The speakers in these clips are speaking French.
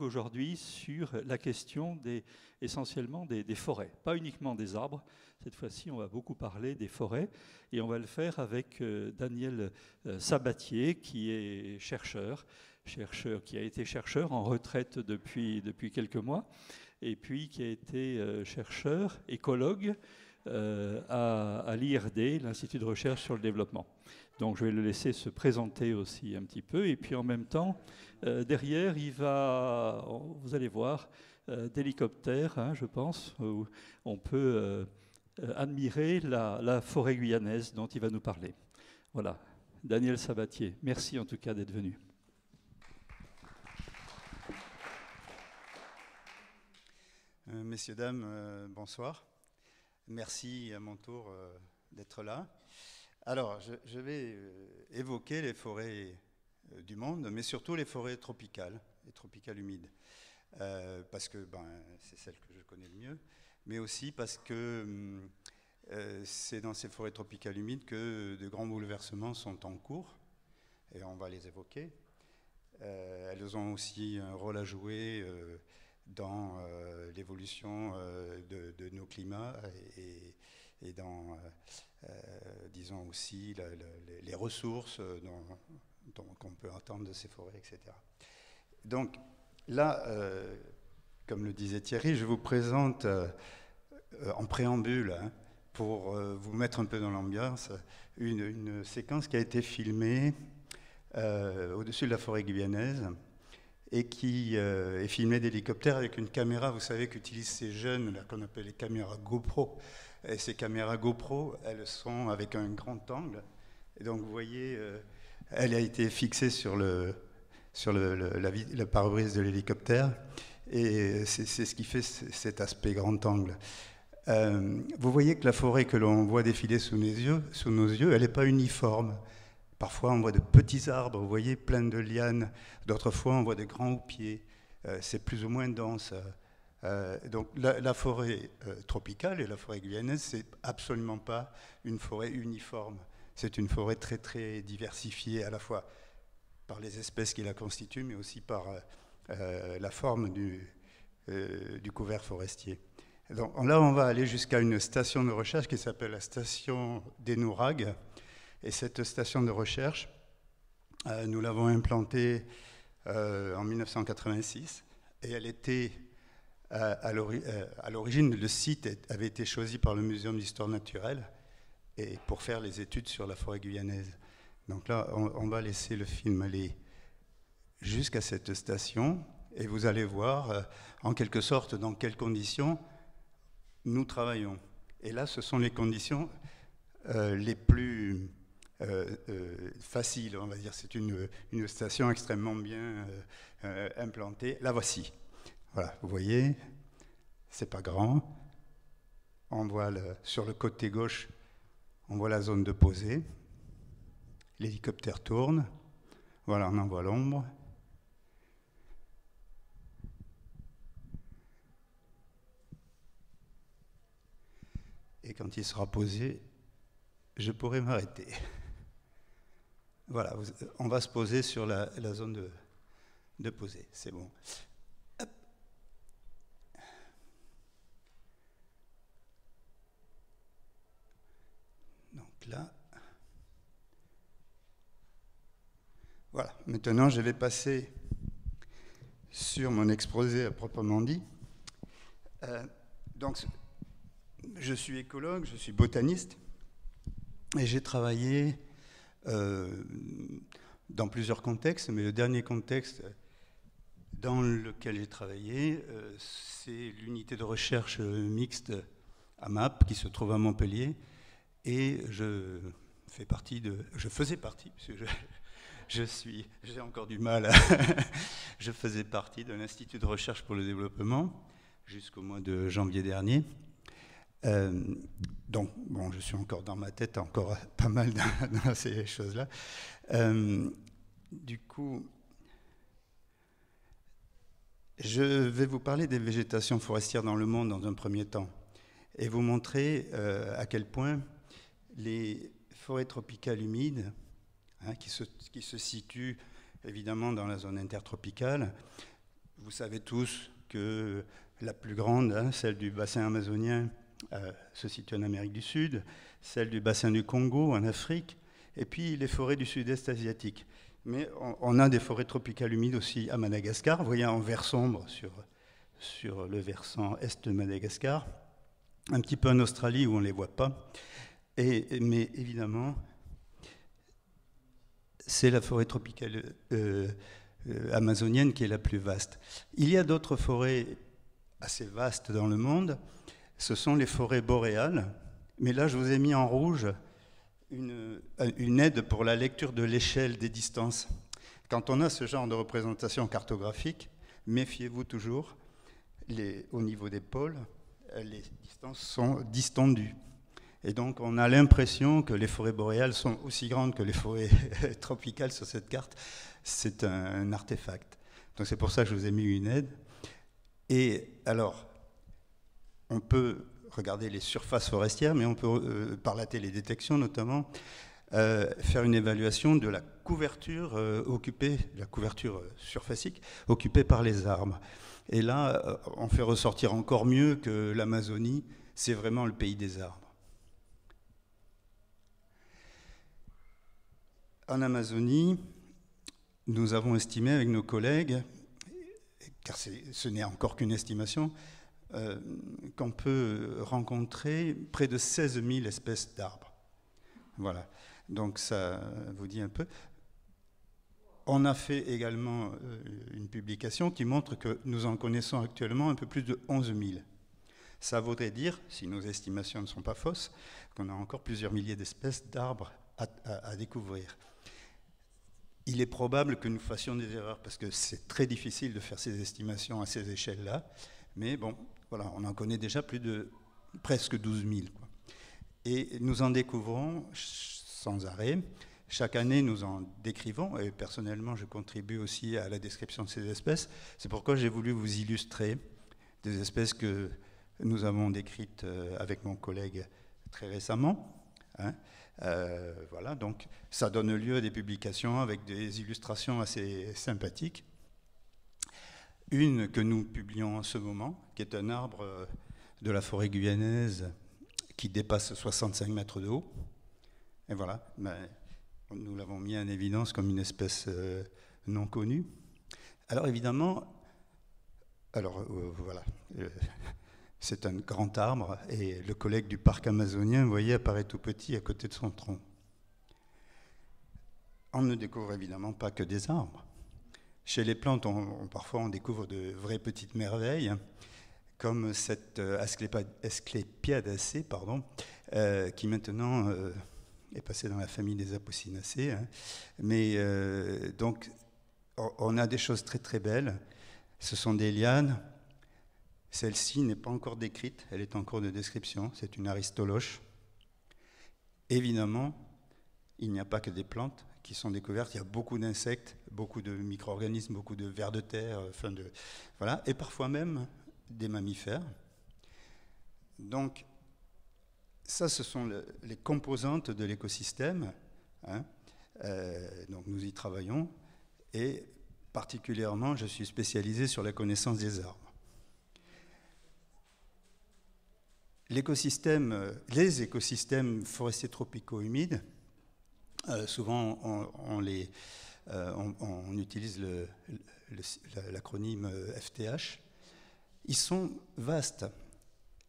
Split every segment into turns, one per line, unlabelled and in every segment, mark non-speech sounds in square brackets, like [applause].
aujourd'hui sur la question des, essentiellement des, forêts, pas uniquement des arbres. Cette fois-ci, on va beaucoup parler des forêts et on va le faire avec euh, Daniel euh, Sabatier, qui est chercheur, chercheur, qui a été chercheur en retraite depuis, depuis quelques mois, et puis qui a été euh, chercheur, écologue à l'IRD, l'Institut de recherche sur le développement. Donc je vais le laisser se présenter aussi un petit peu. Et puis en même temps, euh, derrière, il va, vous allez voir, euh, d'hélicoptères. Hein, je pense, où on peut euh, admirer la, la, forêt guyanaise dont il va nous parler. Voilà. Daniel Sabatier, merci en tout cas d'être venu.
messieurs, dames, bonsoir. Merci à mon tour d'être là. Alors, je, vais euh, évoquer les forêts euh, du monde, mais surtout les forêts tropicales et tropicales humides, euh, parce que ben, c'est celle que je connais le mieux, mais aussi parce que hum, c'est dans ces forêts tropicales humides que de grands bouleversements sont en cours, et on va les évoquer. elles ont aussi un rôle à jouer dans l'évolution de, nos climats et dans euh, disons aussi les ressources euh, qu'on peut entendre de ces forêts, etc. Donc là, euh, comme le disait Thierry, je vous présente en préambule, hein, pour vous mettre un peu dans l'ambiance, une, séquence qui a été filmée au-dessus de la forêt guyanaise et qui est filmée d'hélicoptère avec une caméra, vous savez, qu'utilisent ces jeunes, qu'on appelle les caméras GoPro, et ces caméras GoPro, elles sont avec un grand angle. Et donc vous voyez, euh, elle a été fixée sur le, sur le, la, pare-brise de l'hélicoptère. Et c'est ce qui fait cet aspect grand angle. Euh, vous voyez que la forêt que l'on voit défiler sous nos yeux, sous nos yeux elle n'est pas uniforme. Parfois, on voit de petits arbres, vous voyez, plein de lianes. D'autres fois, on voit de grands houppiers. pieds euh, c'est plus ou moins dense. Euh, donc la, forêt euh, tropicale et la forêt guyanaise, c'est absolument pas une forêt uniforme. C'est une forêt très très diversifiée à la fois par les espèces qui la constituent, mais aussi par euh, la forme du, du couvert forestier. Donc, là, on va aller jusqu'à une station de recherche qui s'appelle la station des Nouragues. Et cette station de recherche, nous l'avons implantée en 1986 et elle était euh, euh, à l'origine, le site avait été choisi par le Muséum d'histoire naturelle et pour faire les études sur la forêt guyanaise. Donc là, on, va laisser le film aller jusqu'à cette station et vous allez voir euh, en quelque sorte dans quelles conditions nous travaillons. Et là, ce sont les conditions les plus faciles, on va dire. C'est une, station extrêmement bien implantée. La voici. Voilà, vous voyez, c'est pas grand. On voit sur le côté gauche, on voit la zone de posée. L'hélicoptère tourne. Voilà, on en voit l'ombre. Et quand il sera posé, je pourrai m'arrêter. Voilà, on va se poser sur la, zone de, de posée. C'est bon. Voilà, maintenant je vais passer sur mon exposé à proprement dit. Euh, donc, je suis écologue, je suis botaniste, et j'ai travaillé euh, dans plusieurs contextes, mais le dernier contexte dans lequel j'ai travaillé, euh, c'est l'unité de recherche mixte AMAP qui se trouve à Montpellier, et je, fais partie de, je faisais partie, parce [laughs] je, suis, j'ai encore du mal, [laughs] je faisais partie de l'Institut de recherche pour le développement jusqu'au mois de janvier dernier. Euh, donc, bon, je suis encore dans ma tête, encore [laughs] pas mal dans, ces choses-là. Euh, du coup, je vais vous parler des végétations forestières dans le monde dans un premier temps et vous montrer euh, à quel point les forêts tropicales humides, hein, qui, se, qui, se, situent évidemment dans la zone intertropicale, vous savez tous que la plus grande, hein, celle du bassin amazonien, euh, se situe en Amérique du Sud, celle du bassin du Congo en Afrique, et puis les forêts du sud-est asiatique. Mais on, a des forêts tropicales humides aussi à Madagascar, vous voyez en vert sombre sur, sur le versant est de Madagascar, un petit peu en Australie où on ne les voit pas mais évidemment, c'est la forêt tropicale euh, euh, amazonienne qui est la plus vaste. Il y a d'autres forêts assez vastes dans le monde. Ce sont les forêts boréales. Mais là, je vous ai mis en rouge une, euh, aide pour la lecture de l'échelle des distances. Quand on a ce genre de représentation cartographique, méfiez-vous toujours, au niveau des pôles, les distances sont distendues. Et donc on a l'impression que les forêts boréales sont aussi grandes que les forêts [laughs] tropicales sur cette carte. C'est un, artefact. Donc c'est pour ça que je vous ai mis une aide. Et alors, on peut regarder les surfaces forestières, mais on peut, euh, par la télédétection notamment, euh, faire une évaluation de la couverture euh, occupée, la couverture surfacique occupée par les arbres. Et là, on fait ressortir encore mieux que l'Amazonie, c'est vraiment le pays des arbres. en Amazonie, nous avons estimé avec nos collègues, car ce n'est encore qu'une estimation, euh, qu'on peut rencontrer près de 16 000 espèces d'arbres. Voilà, donc ça vous dit un peu. On a fait également euh, une publication qui montre que nous en connaissons actuellement un peu plus de 11 000. Ça voudrait dire, si nos estimations ne sont pas fausses, qu'on a encore plusieurs milliers d'espèces d'arbres à découvrir il est probable que nous fassions des erreurs parce que c'est très difficile de faire ces estimations à ces échelles-là. Mais bon, voilà, on en connaît déjà plus de presque 12 000. Et nous en découvrons sans arrêt. Chaque année, nous en décrivons, et personnellement, je contribue aussi à la description de ces espèces. C'est pourquoi j'ai voulu vous illustrer des espèces que nous avons décrites euh, avec mon collègue très récemment. Hein. Euh, voilà, donc ça donne lieu à des publications avec des illustrations assez sympathiques. Une que nous publions en ce moment, qui est un arbre euh, de la forêt guyanaise qui dépasse 65 mètres de haut. Et voilà, ben, nous l'avons mis en évidence comme une espèce euh, non connue. Alors évidemment, alors voilà, c'est un grand arbre et le collègue du parc amazonien, vous voyez, apparaît tout petit à côté de son tronc. On ne découvre évidemment pas que des arbres. Chez les plantes, parfois on découvre de vraies petites merveilles, comme cette euh, pardon, euh, qui maintenant euh, est passée dans la famille des Apocynaceae. Hein. Mais euh, donc, on a des choses très très belles. Ce sont des lianes celle-ci n'est pas encore décrite, elle est en cours de description, c'est une aristoloche. Évidemment, il n'y a pas que des plantes qui sont découvertes, il y a beaucoup d'insectes, beaucoup de micro-organismes, beaucoup de vers de terre, euh, de, voilà, et parfois même des mammifères. Donc, ça, ce sont les composantes de l'écosystème. Hein, euh, donc, nous y travaillons. Et particulièrement, je suis spécialisé sur la connaissance des arbres. Euh, les écosystèmes forestiers tropicaux humides, euh, souvent on, euh, utilise l'acronyme FTH, ils sont vastes.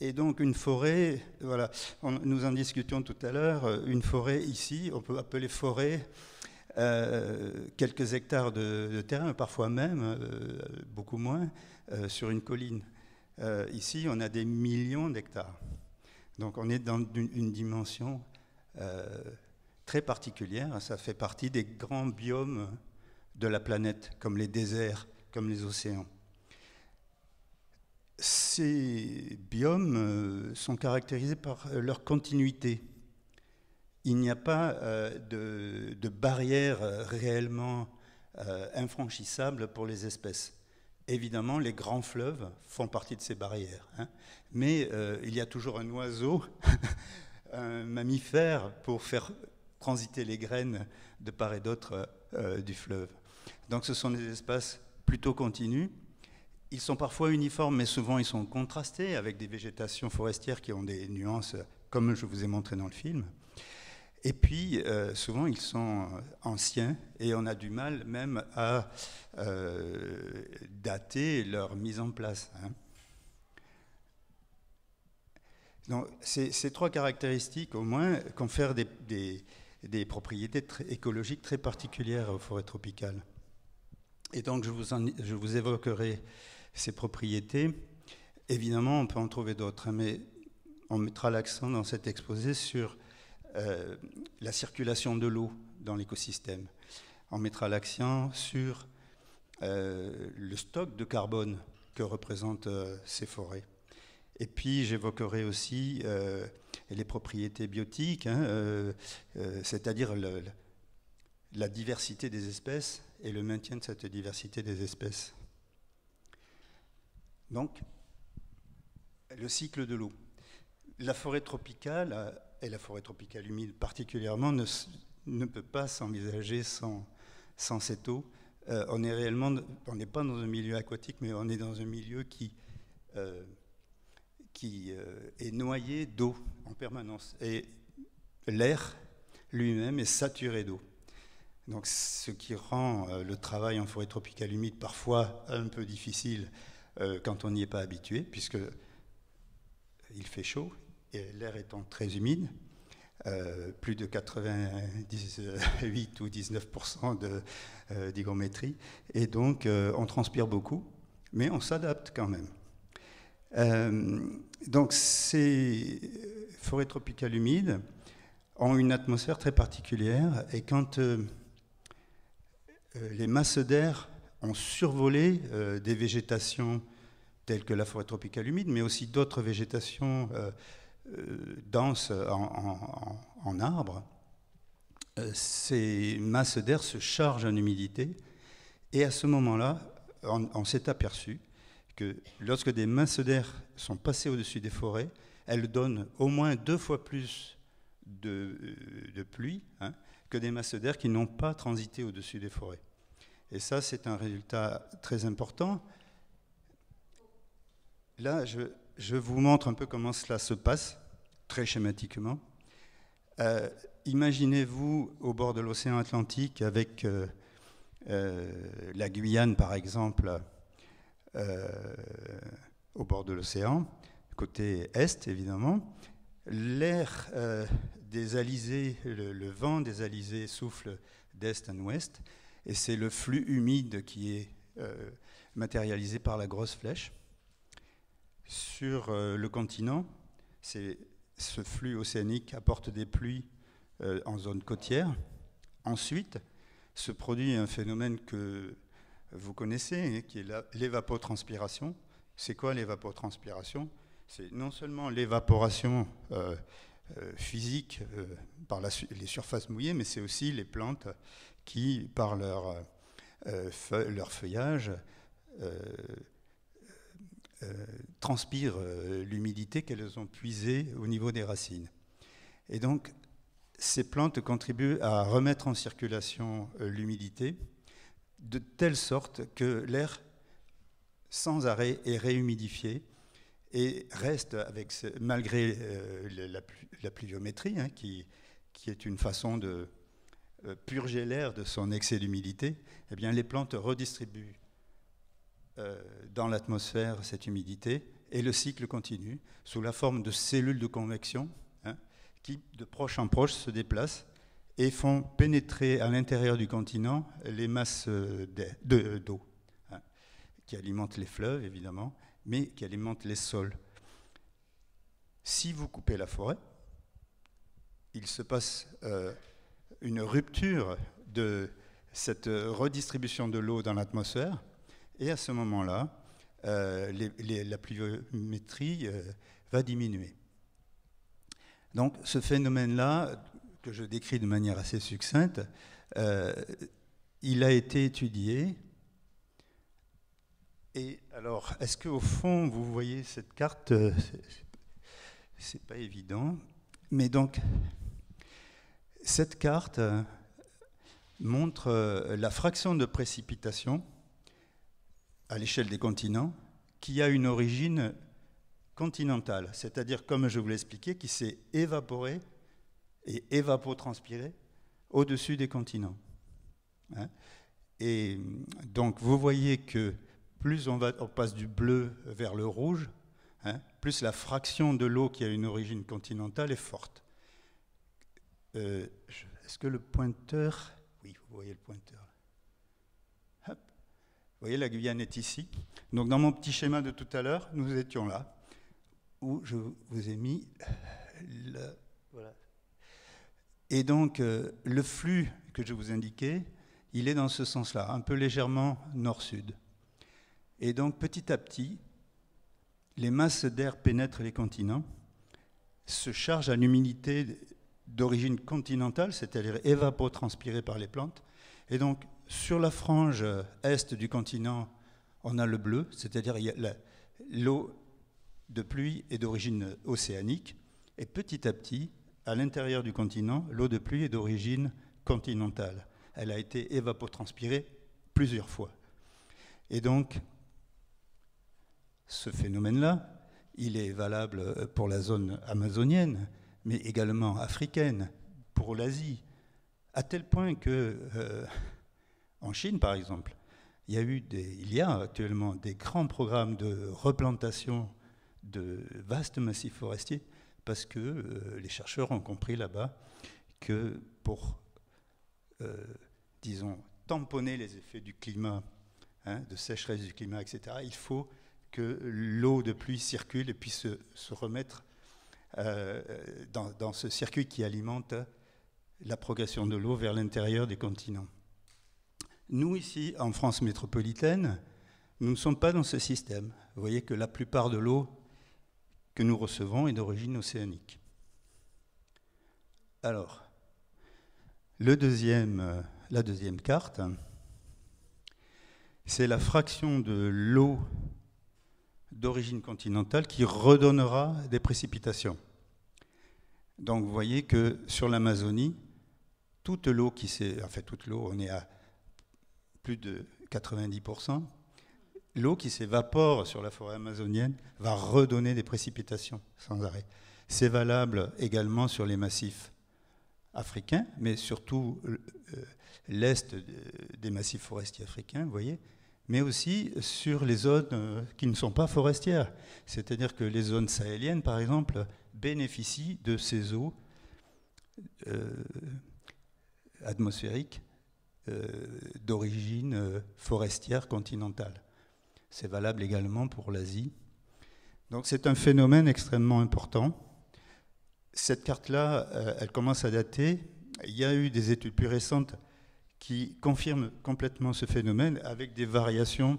Et donc une forêt, voilà, nous en discutions tout à l'heure, une forêt ici, on peut appeler forêt quelques hectares de, terrain, parfois même, beaucoup moins, sur une colline. Euh, ici, on a des millions d'hectares. Donc on est dans une, dimension euh, très particulière. Ça fait partie des grands biomes de la planète, comme les déserts, comme les océans. Ces biomes euh, sont caractérisés par leur continuité. Il n'y a pas de barrière réellement infranchissable pour les espèces. Évidemment, les grands fleuves font partie de ces barrières. Hein. Mais euh, il y a toujours un oiseau, [laughs] un mammifère, pour faire transiter les graines de part et d'autre euh, euh, du fleuve. Donc ce sont des espaces plutôt continus. Ils sont parfois uniformes, mais souvent ils sont contrastés avec des végétations forestières qui ont des nuances, comme je vous ai montré dans le film. Et puis, euh, souvent, ils sont euh, anciens et on a du mal même à euh, dater leur mise en place. Hein. Donc, ces, trois caractéristiques, au moins, confèrent des, propriétés écologiques très particulières aux forêts tropicales. Et donc, je vous, évoquerai ces propriétés. Évidemment, on peut en trouver d'autres, hein, mais on mettra l'accent dans cet exposé sur euh, la circulation de l'eau dans l'écosystème en mettra l'accent sur euh, le stock de carbone que représentent euh, ces forêts. Et puis j'évoquerai aussi les propriétés biotiques, hein, c'est-à-dire la diversité des espèces et le maintien de cette diversité des espèces. Donc, le cycle de l'eau. La forêt tropicale et la forêt tropicale humide particulièrement, ne, peut pas s'envisager sans, sans cette eau. Euh, on est réellement, on n'est pas dans un milieu aquatique, mais on est dans un milieu qui, euh, qui euh, est noyé d'eau en permanence. Et l'air lui-même est saturé d'eau. Donc, ce qui rend le travail en forêt tropicale humide parfois un peu difficile quand on n'y est pas habitué, puisque il fait chaud, l'air étant très humide, euh, plus de 98 ou 19% de euh, d'hygrométrie. Et donc, euh, on transpire beaucoup, mais on s'adapte quand même. donc, ces forêts tropicales humides ont une atmosphère très particulière. Et quand les masses d'air ont survolé des végétations telles que la forêt tropicale humide, mais aussi d'autres végétations euh, dense en, arbre, euh, ces masses d'air se chargent en humidité. Et à ce moment-là, on, s'est aperçu que lorsque des masses d'air sont passées au-dessus des forêts, elles donnent au moins deux fois plus de, euh, pluie hein, que des masses d'air qui n'ont pas transité au-dessus des forêts. Et ça, c'est un résultat très important. Là, je, vous montre un peu comment cela se passe très schématiquement. Euh, imaginez-vous au bord de l'océan Atlantique avec euh, euh, la Guyane par exemple au bord de l'océan, côté est évidemment. L'air des alizés, le, vent des alizés souffle d'est en ouest et c'est le flux humide qui est matérialisé par la grosse flèche. Sur le continent, c'est ce flux océanique apporte des pluies euh, en zone côtière. Ensuite, se produit un phénomène que vous connaissez, hein, qui est l'évapotranspiration. C'est quoi l'évapotranspiration C'est non seulement l'évaporation euh, euh, physique par les surfaces mouillées, mais c'est aussi les plantes qui, par leur feuillage, euh, Transpire euh, l'humidité qu'elles ont puisée au niveau des racines. Et donc, ces plantes contribuent à remettre en circulation euh, l'humidité de telle sorte que l'air sans arrêt est réhumidifié et reste, avec, malgré la, pluviométrie, hein, qui, qui, est une façon de purger l'air de son excès d'humidité, eh bien les plantes redistribuent euh, dans l'atmosphère cette humidité, et le cycle continue sous la forme de cellules de convection hein, qui, de proche en proche, se déplacent et font pénétrer à l'intérieur du continent les masses euh, euh, d'eau, hein, qui alimentent les fleuves, évidemment, mais qui alimentent les sols. Si vous coupez la forêt, il se passe une rupture de cette redistribution de l'eau dans l'atmosphère, et à ce moment-là, euh, la pluviométrie euh, va diminuer. Donc ce phénomène-là, que je décris de manière assez succincte, euh, il a été étudié. Et alors, est-ce qu'au fond, vous voyez cette carte C'est pas évident. Mais donc, cette carte montre la fraction de précipitation à l'échelle des continents, qui a une origine continentale, c'est-à-dire, comme je vous l'expliquais, qui s'est évaporée et évapotranspirée au-dessus des continents. Hein. et donc, vous voyez que plus on, passe du bleu vers le rouge, hein, plus la fraction de l'eau qui a une origine continentale est forte. Euh, est-ce que le pointeur... Oui, vous voyez le pointeur. Vous voyez, la Guyane est ici. Donc dans mon petit schéma de tout à l'heure, nous étions là, où je vous ai mis le... Voilà. Et donc euh, le flux que je vous indiquais, il est dans ce sens-là, un peu légèrement nord-sud. Et donc petit à petit, les masses d'air pénètrent les continents, se chargent à l'humidité d'origine continentale, c'est-à-dire évapotranspirée par les plantes, et donc sur la frange euh, est du continent, on a le bleu, c'est-à-dire l'eau de pluie est d'origine océanique, et petit à petit, à l'intérieur du continent, l'eau de pluie est d'origine continentale. Elle a été évapotranspirée plusieurs fois. Et donc, ce phénomène-là, il est valable euh, pour la zone amazonienne, mais également africaine, pour l'Asie, à tel point que euh, en Chine, par exemple, il y a, actuellement des grands programmes de replantation de vastes massifs forestiers parce que euh, les chercheurs ont compris là-bas que pour, euh, disons, tamponner les effets du climat, hein, de sécheresse du climat, etc., il faut que l'eau de pluie circule et puisse se, remettre euh, dans, dans ce circuit qui alimente la progression de l'eau vers l'intérieur des continents. Nous, ici, en France métropolitaine, nous ne sommes pas dans ce système. Vous voyez que la plupart de l'eau que nous recevons est d'origine océanique. Alors, euh, la deuxième carte, c'est la fraction de l'eau d'origine continentale qui redonnera des précipitations. Donc vous voyez que sur l'Amazonie, toute l'eau qui s'est... En fait, toute l'eau, on est à de 90%, l'eau qui s'évapore sur la forêt amazonienne va redonner des précipitations sans arrêt. C'est valable également sur les massifs africains, mais surtout euh, l'est des massifs forestiers africains, vous voyez, mais aussi sur les zones euh, qui ne sont pas forestières. C'est-à-dire que les zones sahéliennes, par exemple, bénéficient de ces eaux euh, atmosphériques euh, d'origine euh, forestière continentale. C'est valable également pour l'Asie. Donc c'est un phénomène extrêmement important. Cette carte-là, euh, elle commence à dater. Il y a eu des études plus récentes qui confirment complètement ce phénomène avec des variations,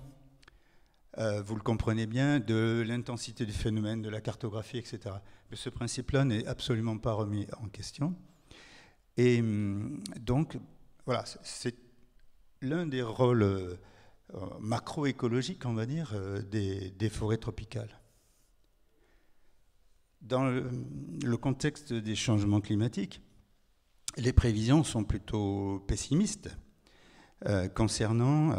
vous le comprenez bien, de l'intensité du phénomène, de la cartographie, etc. Mais ce principe-là n'est absolument pas remis en question. Et hum, donc, voilà, c'est l'un des rôles euh, macroécologiques, on va dire, euh, des, forêts tropicales. Dans le, contexte des changements climatiques, les prévisions sont plutôt pessimistes euh, concernant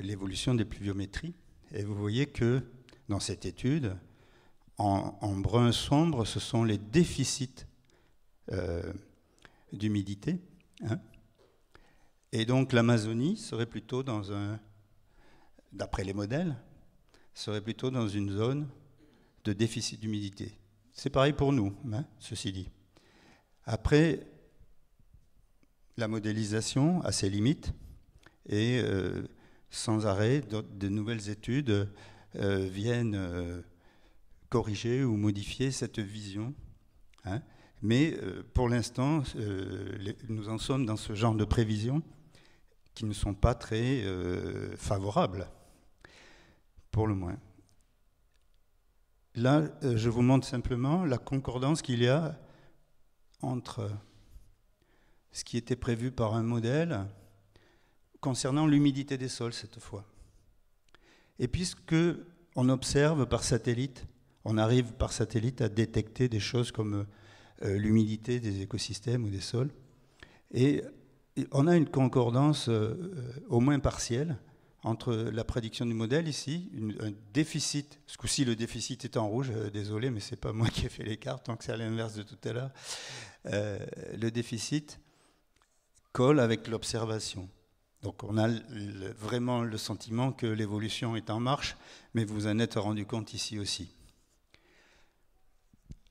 l'évolution des pluviométries. Et vous voyez que dans cette étude, en, en brun sombre, ce sont les déficits d'humidité. Hein. et donc l'Amazonie serait plutôt dans un, d'après les modèles, serait plutôt dans une zone de déficit d'humidité. C'est pareil pour nous, hein, ceci dit. Après, la modélisation a ses limites et euh, sans arrêt, de nouvelles études euh, viennent euh, corriger ou modifier cette vision. Hein. Mais euh, pour l'instant, euh, nous en sommes dans ce genre de prévisions qui ne sont pas très euh, favorables, pour le moins. Là, je vous montre simplement la concordance qu'il y a entre ce qui était prévu par un modèle concernant l'humidité des sols cette fois. Et puisque on observe par satellite, on arrive par satellite à détecter des choses comme euh, l'humidité des écosystèmes ou des sols. Et on a une concordance euh, au moins partielle entre la prédiction du modèle ici, un déficit, ce coup-ci le déficit est en rouge, euh, désolé, mais c'est pas moi qui ai fait les cartes, que c'est à l'inverse de tout à l'heure. le déficit colle avec l'observation. Donc on a vraiment le sentiment que l'évolution est en marche, mais vous en êtes rendu compte ici aussi.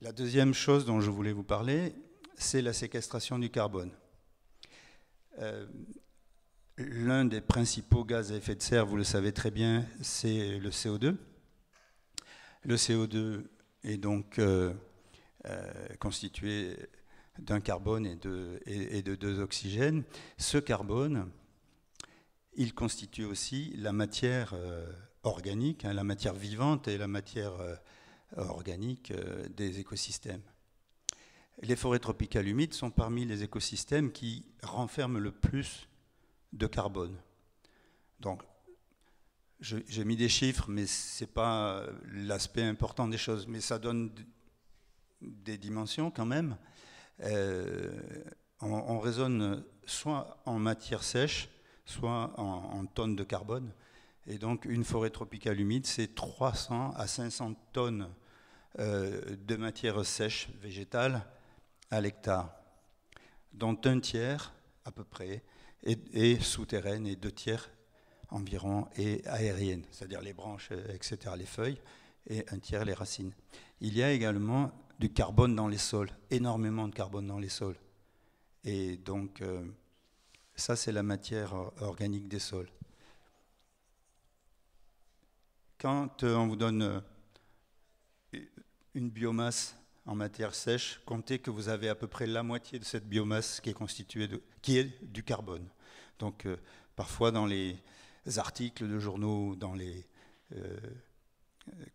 La deuxième chose dont je voulais vous parler, c'est la séquestration du carbone. Euh, l'un des principaux gaz à effet de serre, vous le savez très bien, c'est le CO2. Le CO2 est donc euh, euh, constitué d'un carbone et de, deux oxygènes. Ce carbone, il constitue aussi la matière organique, hein, la matière vivante et la matière euh, organique euh, des écosystèmes. Les forêts tropicales humides sont parmi les écosystèmes qui renferment le plus de carbone. Donc, j'ai mis des chiffres, mais ce n'est pas euh, l'aspect important des choses, mais ça donne des dimensions quand même. on, raisonne soit en matière sèche, soit en tonnes de carbone. Et donc une forêt tropicale humide, c'est 300 à 500 tonnes euh, de matière sèche végétale à l'hectare, dont un tiers à peu près est, souterraine et deux tiers environ est aérienne, c'est-à-dire les branches, euh, etc., les feuilles, et un tiers les racines. Il y a également du carbone dans les sols, énormément de carbone dans les sols. Et donc, euh, ça, c'est la matière organique des sols quand euh, on vous donne euh, une biomasse en matière sèche, comptez que vous avez à peu près la moitié de cette biomasse qui est constituée de, qui est du carbone. Donc euh, parfois dans les articles de journaux, dans les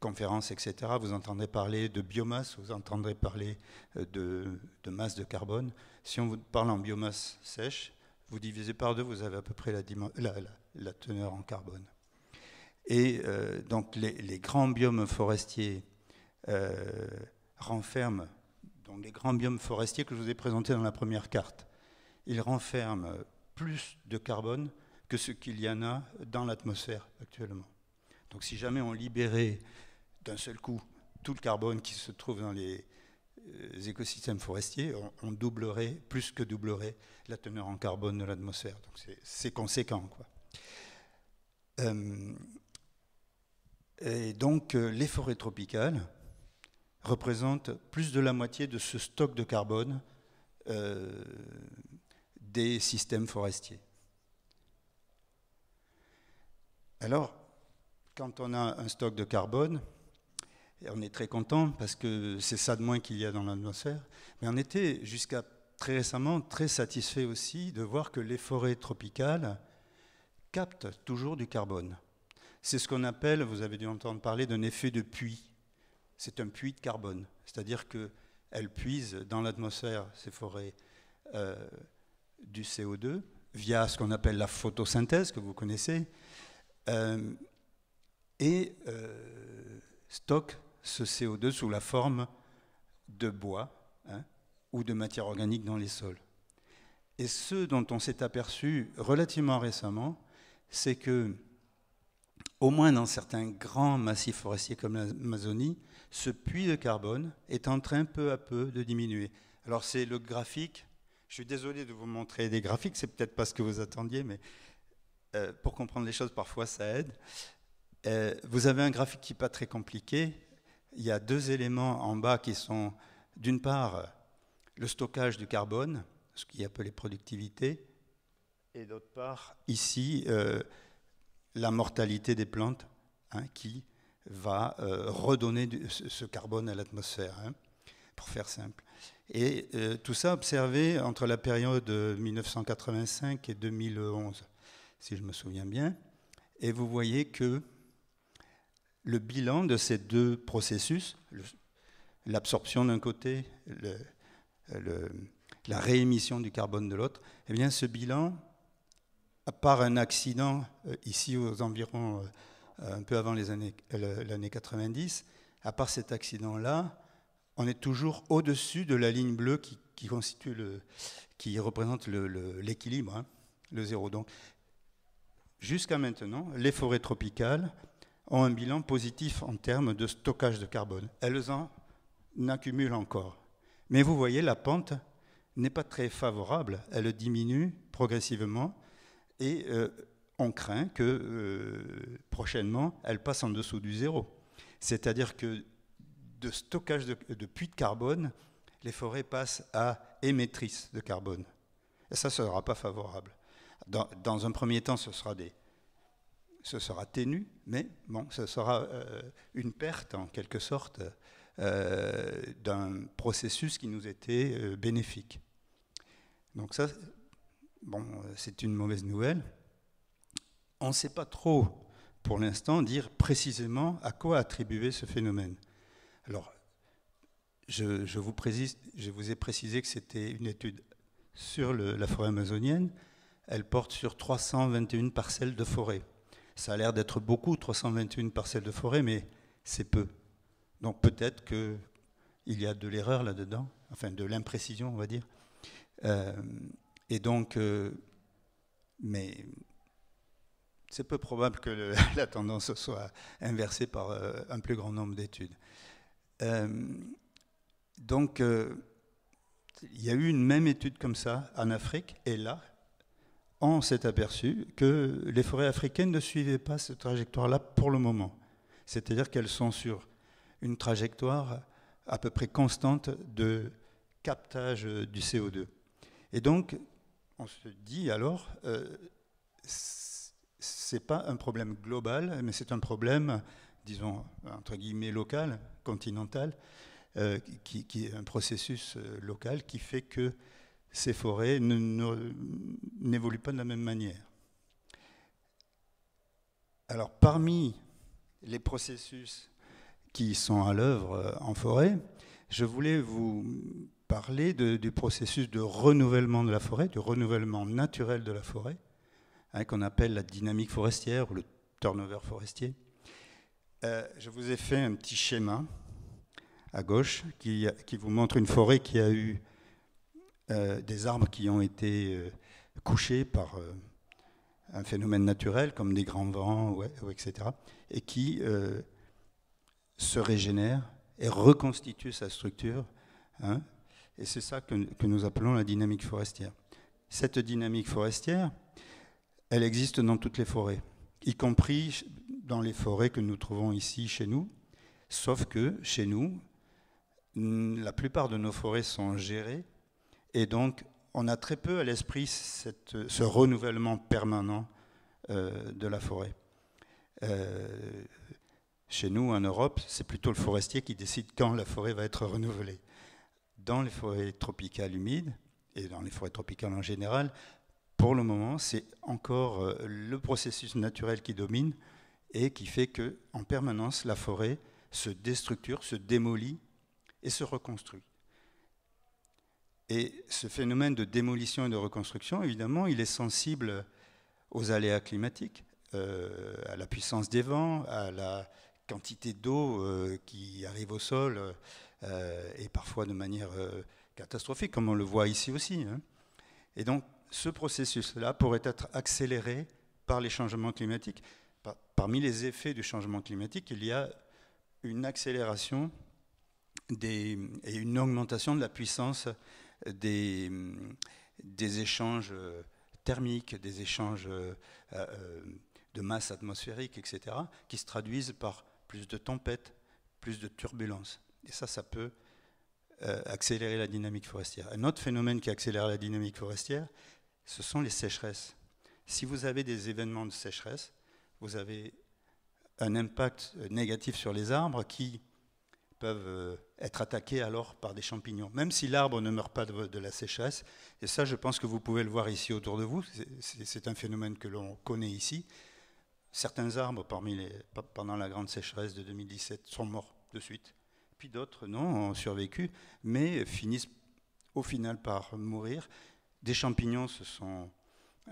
conférences, etc., vous entendrez parler de biomasse, vous entendrez parler de, masse de carbone. Si on vous parle en biomasse sèche, vous divisez par deux, vous avez à peu près la, la teneur en carbone. Et euh, donc les, grands biomes forestiers euh, renferment, donc les grands biomes forestiers que je vous ai présentés dans la première carte, ils renferment plus de carbone que ce qu'il y en a dans l'atmosphère actuellement. Donc si jamais on libérait d'un seul coup tout le carbone qui se trouve dans les, euh, écosystèmes forestiers, on, doublerait, plus que doublerait, la teneur en carbone de l'atmosphère. Donc c'est conséquent. Quoi. Euh, et donc euh, les forêts tropicales représentent plus de la moitié de ce stock de carbone euh, des systèmes forestiers. Alors, quand on a un stock de carbone, on est très content parce que c'est ça de moins qu'il y a dans l'atmosphère, mais on était jusqu'à très récemment très satisfait aussi de voir que les forêts tropicales captent toujours du carbone c'est ce qu'on appelle, vous avez dû entendre parler d'un effet de puits. C'est un puits de carbone, c'est-à-dire qu'elle puise dans l'atmosphère, ces forêts, euh, du CO2 via ce qu'on appelle la photosynthèse, que vous connaissez, euh, et euh, stocke ce CO2 sous la forme de bois hein, ou de matière organique dans les sols. Et ce dont on s'est aperçu relativement récemment, c'est que au moins dans certains grands massifs forestiers comme l'Amazonie, ce puits de carbone est en train peu à peu de diminuer. Alors c'est le graphique, je suis désolé de vous montrer des graphiques, c'est peut-être pas ce que vous attendiez, mais euh, pour comprendre les choses parfois ça aide. Euh, vous avez un graphique qui n'est pas très compliqué, il y a deux éléments en bas qui sont d'une part le stockage du carbone, ce qui est appelé productivité, et d'autre part ici... Euh, la mortalité des plantes hein, qui va euh, redonner ce carbone à l'atmosphère, hein, pour faire simple. Et euh, tout ça observé entre la période 1985 et 2011, si je me souviens bien. Et vous voyez que le bilan de ces deux processus, l'absorption d'un côté, la réémission du carbone de l'autre, eh bien ce bilan, par un accident euh, ici aux environs, euh, un peu avant les l'année 90, à part cet accident-là, on est toujours au-dessus de la ligne bleue qui, constitue le, qui représente l'équilibre, le, hein, le zéro. Donc, jusqu'à maintenant, les forêts tropicales ont un bilan positif en termes de stockage de carbone. Elles en accumulent encore. Mais vous voyez, la pente n'est pas très favorable. Elle diminue progressivement et euh, on craint que euh, prochainement, elle passe en dessous du zéro. C'est-à-dire que de stockage de, puits de carbone, les forêts passent à émettrices de carbone. Et ça, ce ne sera pas favorable. Dans, un premier temps, ce sera, des, ce sera ténu, mais bon, ce sera euh, une perte en quelque sorte d'un processus qui nous était bénéfique. Donc ça, Bon, euh, c'est une mauvaise nouvelle. On ne sait pas trop, pour l'instant, dire précisément à quoi attribuer ce phénomène. Alors, je, vous, ai précisé que c'était une étude sur la forêt amazonienne. Elle porte sur 321 parcelles de forêt. Ça a l'air d'être beaucoup, 321 parcelles de forêt, mais c'est peu. Donc peut-être qu'il y a de l'erreur là-dedans, enfin de l'imprécision, on va dire. Euh, et donc, euh, mais c'est peu probable que [laughs] la tendance soit inversée par euh, un plus grand nombre d'études. Euh, donc, il y a eu une même étude comme ça en Afrique, et là, on s'est aperçu que les forêts africaines ne suivaient pas cette trajectoire-là pour le moment. C'est-à-dire qu'elles sont sur une trajectoire à peu près constante de captage du CO2. Et donc, on se dit alors, euh, ce n'est pas un problème global, mais c'est un problème, disons, entre guillemets, local, continental, euh, qui, qui, est un processus euh, local qui fait que ces forêts n'évoluent pas de la même manière. Alors parmi les processus qui sont à l'œuvre en forêt, je voulais vous parler du processus de renouvellement de la forêt, du renouvellement naturel de la forêt, hein, qu'on appelle la dynamique forestière ou le turnover forestier. Euh, je vous ai fait un petit schéma à gauche qui, vous montre une forêt qui a eu euh, des arbres qui ont été euh, couchés par un phénomène naturel comme des grands vents, etc., et qui se régénèrent et reconstitue sa structure. Hein. et c'est ça que, nous appelons la dynamique forestière. Cette dynamique forestière, elle existe dans toutes les forêts, y compris dans les forêts que nous trouvons ici chez nous, sauf que chez nous, la plupart de nos forêts sont gérées, et donc on a très peu à l'esprit ce renouvellement permanent euh, de la forêt. Euh, chez nous, en Europe, c'est plutôt le forestier qui décide quand la forêt va être renouvelée. Dans les forêts tropicales humides, et dans les forêts tropicales en général, pour le moment, c'est encore euh, le processus naturel qui domine et qui fait que, en permanence, la forêt se déstructure, se démolit et se reconstruit. Et ce phénomène de démolition et de reconstruction, évidemment, il est sensible aux aléas climatiques, euh, à la puissance des vents, à la quantité d'eau euh, qui arrive au sol, euh, euh, et parfois de manière catastrophique, comme on le voit ici aussi. Hein. Et donc, ce processus-là pourrait être accéléré par les changements climatiques. Parmi les effets du changement climatique, il y a une accélération des, et une augmentation de la puissance des échanges thermiques, des échanges de masse atmosphérique, etc., qui se traduisent par plus de tempêtes, plus de turbulences. Et ça, ça peut euh, accélérer la dynamique forestière. Un autre phénomène qui accélère la dynamique forestière, ce sont les sécheresses. Si vous avez des événements de sécheresse, vous avez un impact euh, négatif sur les arbres qui peuvent euh, être attaqués alors par des champignons, même si l'arbre ne meurt pas de, la sécheresse. Et ça, je pense que vous pouvez le voir ici autour de vous. C'est un phénomène que l'on connaît ici certains arbres parmi les, pendant la grande sécheresse de 2017 sont morts de suite, puis d'autres non, ont survécu, mais finissent au final par mourir. Des champignons se sont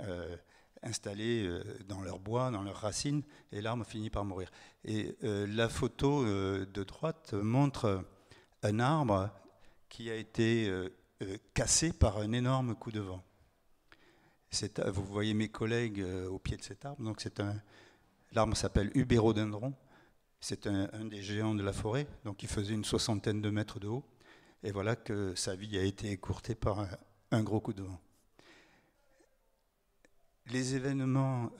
euh, installés euh, dans leur bois, dans leurs racines, et l'arbre finit par mourir. Et euh, la photo de droite montre un arbre qui a été cassé par un énorme coup de vent. Vous voyez mes collègues au pied de cet arbre, donc c'est un, L'arbre s'appelle Uberodendron, C'est un, des géants de la forêt, donc il faisait une soixantaine de mètres de haut. Et voilà que sa vie a été écourtée par un, gros coup de vent. Les événements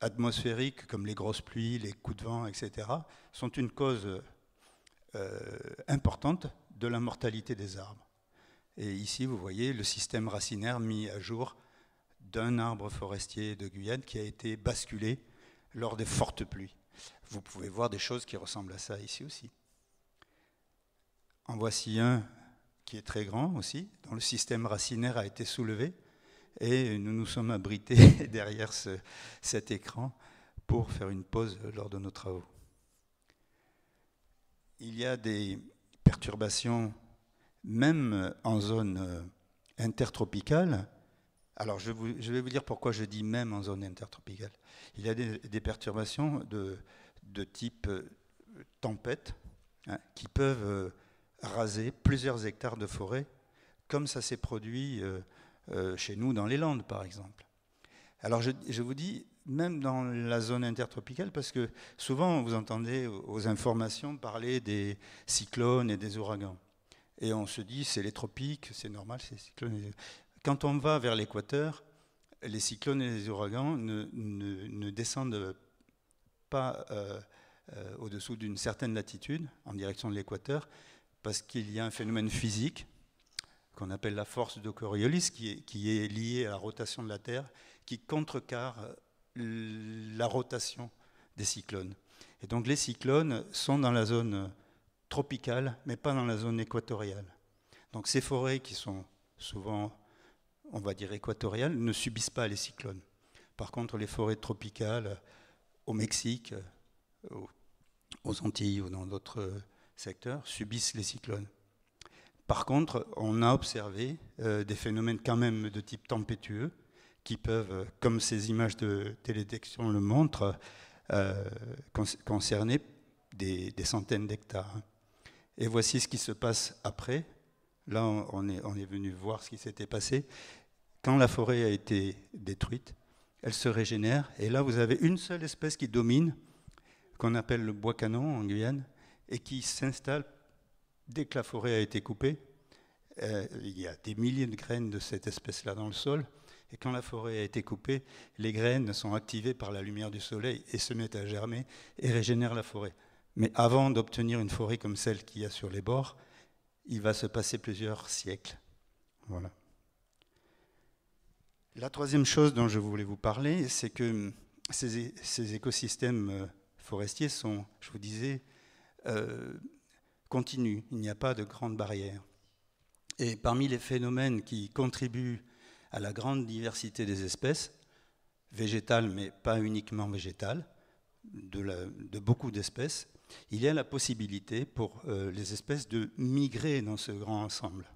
atmosphériques, comme les grosses pluies, les coups de vent, etc., sont une cause euh, importante de la mortalité des arbres. Et ici, vous voyez le système racinaire mis à jour d'un arbre forestier de Guyane qui a été basculé lors des fortes pluies. Vous pouvez voir des choses qui ressemblent à ça ici aussi. En voici un qui est très grand aussi, dont le système racinaire a été soulevé, et nous nous sommes abrités [laughs] derrière cet écran pour faire une pause lors de nos travaux. Il y a des perturbations, même en zone euh, intertropicale, alors, je, vais vous dire pourquoi je dis même en zone intertropicale. Il y a des, perturbations de, type euh, tempête hein, qui peuvent euh, raser plusieurs hectares de forêt, comme ça s'est produit euh, chez nous dans les Landes, par exemple. Alors, je, vous dis même dans la zone intertropicale, parce que souvent, vous entendez aux informations parler des cyclones et des ouragans. Et on se dit, c'est les tropiques, c'est normal, c'est cyclones. Quand on va vers l'équateur, les cyclones et les ouragans ne, descendent pas euh, euh, au-dessous d'une certaine latitude, en direction de l'équateur, parce qu'il y a un phénomène physique qu'on appelle la force de Coriolis, qui qui est liée à la rotation de la Terre, qui contrecarre la rotation des cyclones. Et donc les cyclones sont dans la zone tropicale, mais pas dans la zone équatoriale. Donc ces forêts qui sont souvent on va dire équatoriales, ne subissent pas les cyclones. Par contre, les forêts tropicales euh, au Mexique, euh, aux Antilles ou dans d'autres euh, secteurs subissent les cyclones. Par contre, on a observé des phénomènes quand même de type tempétueux qui peuvent, comme ces images de télédétection le montrent, concerner des, centaines d'hectares. Hein. Et voici ce qui se passe après. Là, on est venu voir ce qui s'était passé. Quand la forêt a été détruite, elle se régénère. Et là, vous avez une seule espèce qui domine, qu'on appelle le bois canon en Guyane, et qui s'installe dès que la forêt a été coupée. Euh, il y a des milliers de graines de cette espèce-là dans le sol. Et quand la forêt a été coupée, les graines sont activées par la lumière du soleil et se mettent à germer et régénèrent la forêt. Mais avant d'obtenir une forêt comme celle qu'il y a sur les bords, il va se passer plusieurs siècles. Voilà. La troisième chose dont je voulais vous parler, c'est que ces, écosystèmes euh, forestiers sont, je vous disais, euh, continus. Il n'y a pas de grandes barrières. Et parmi les phénomènes qui contribuent à la grande diversité des espèces, végétales mais pas uniquement végétales, de, beaucoup d'espèces, il y a la possibilité pour euh, les espèces de migrer dans ce grand ensemble.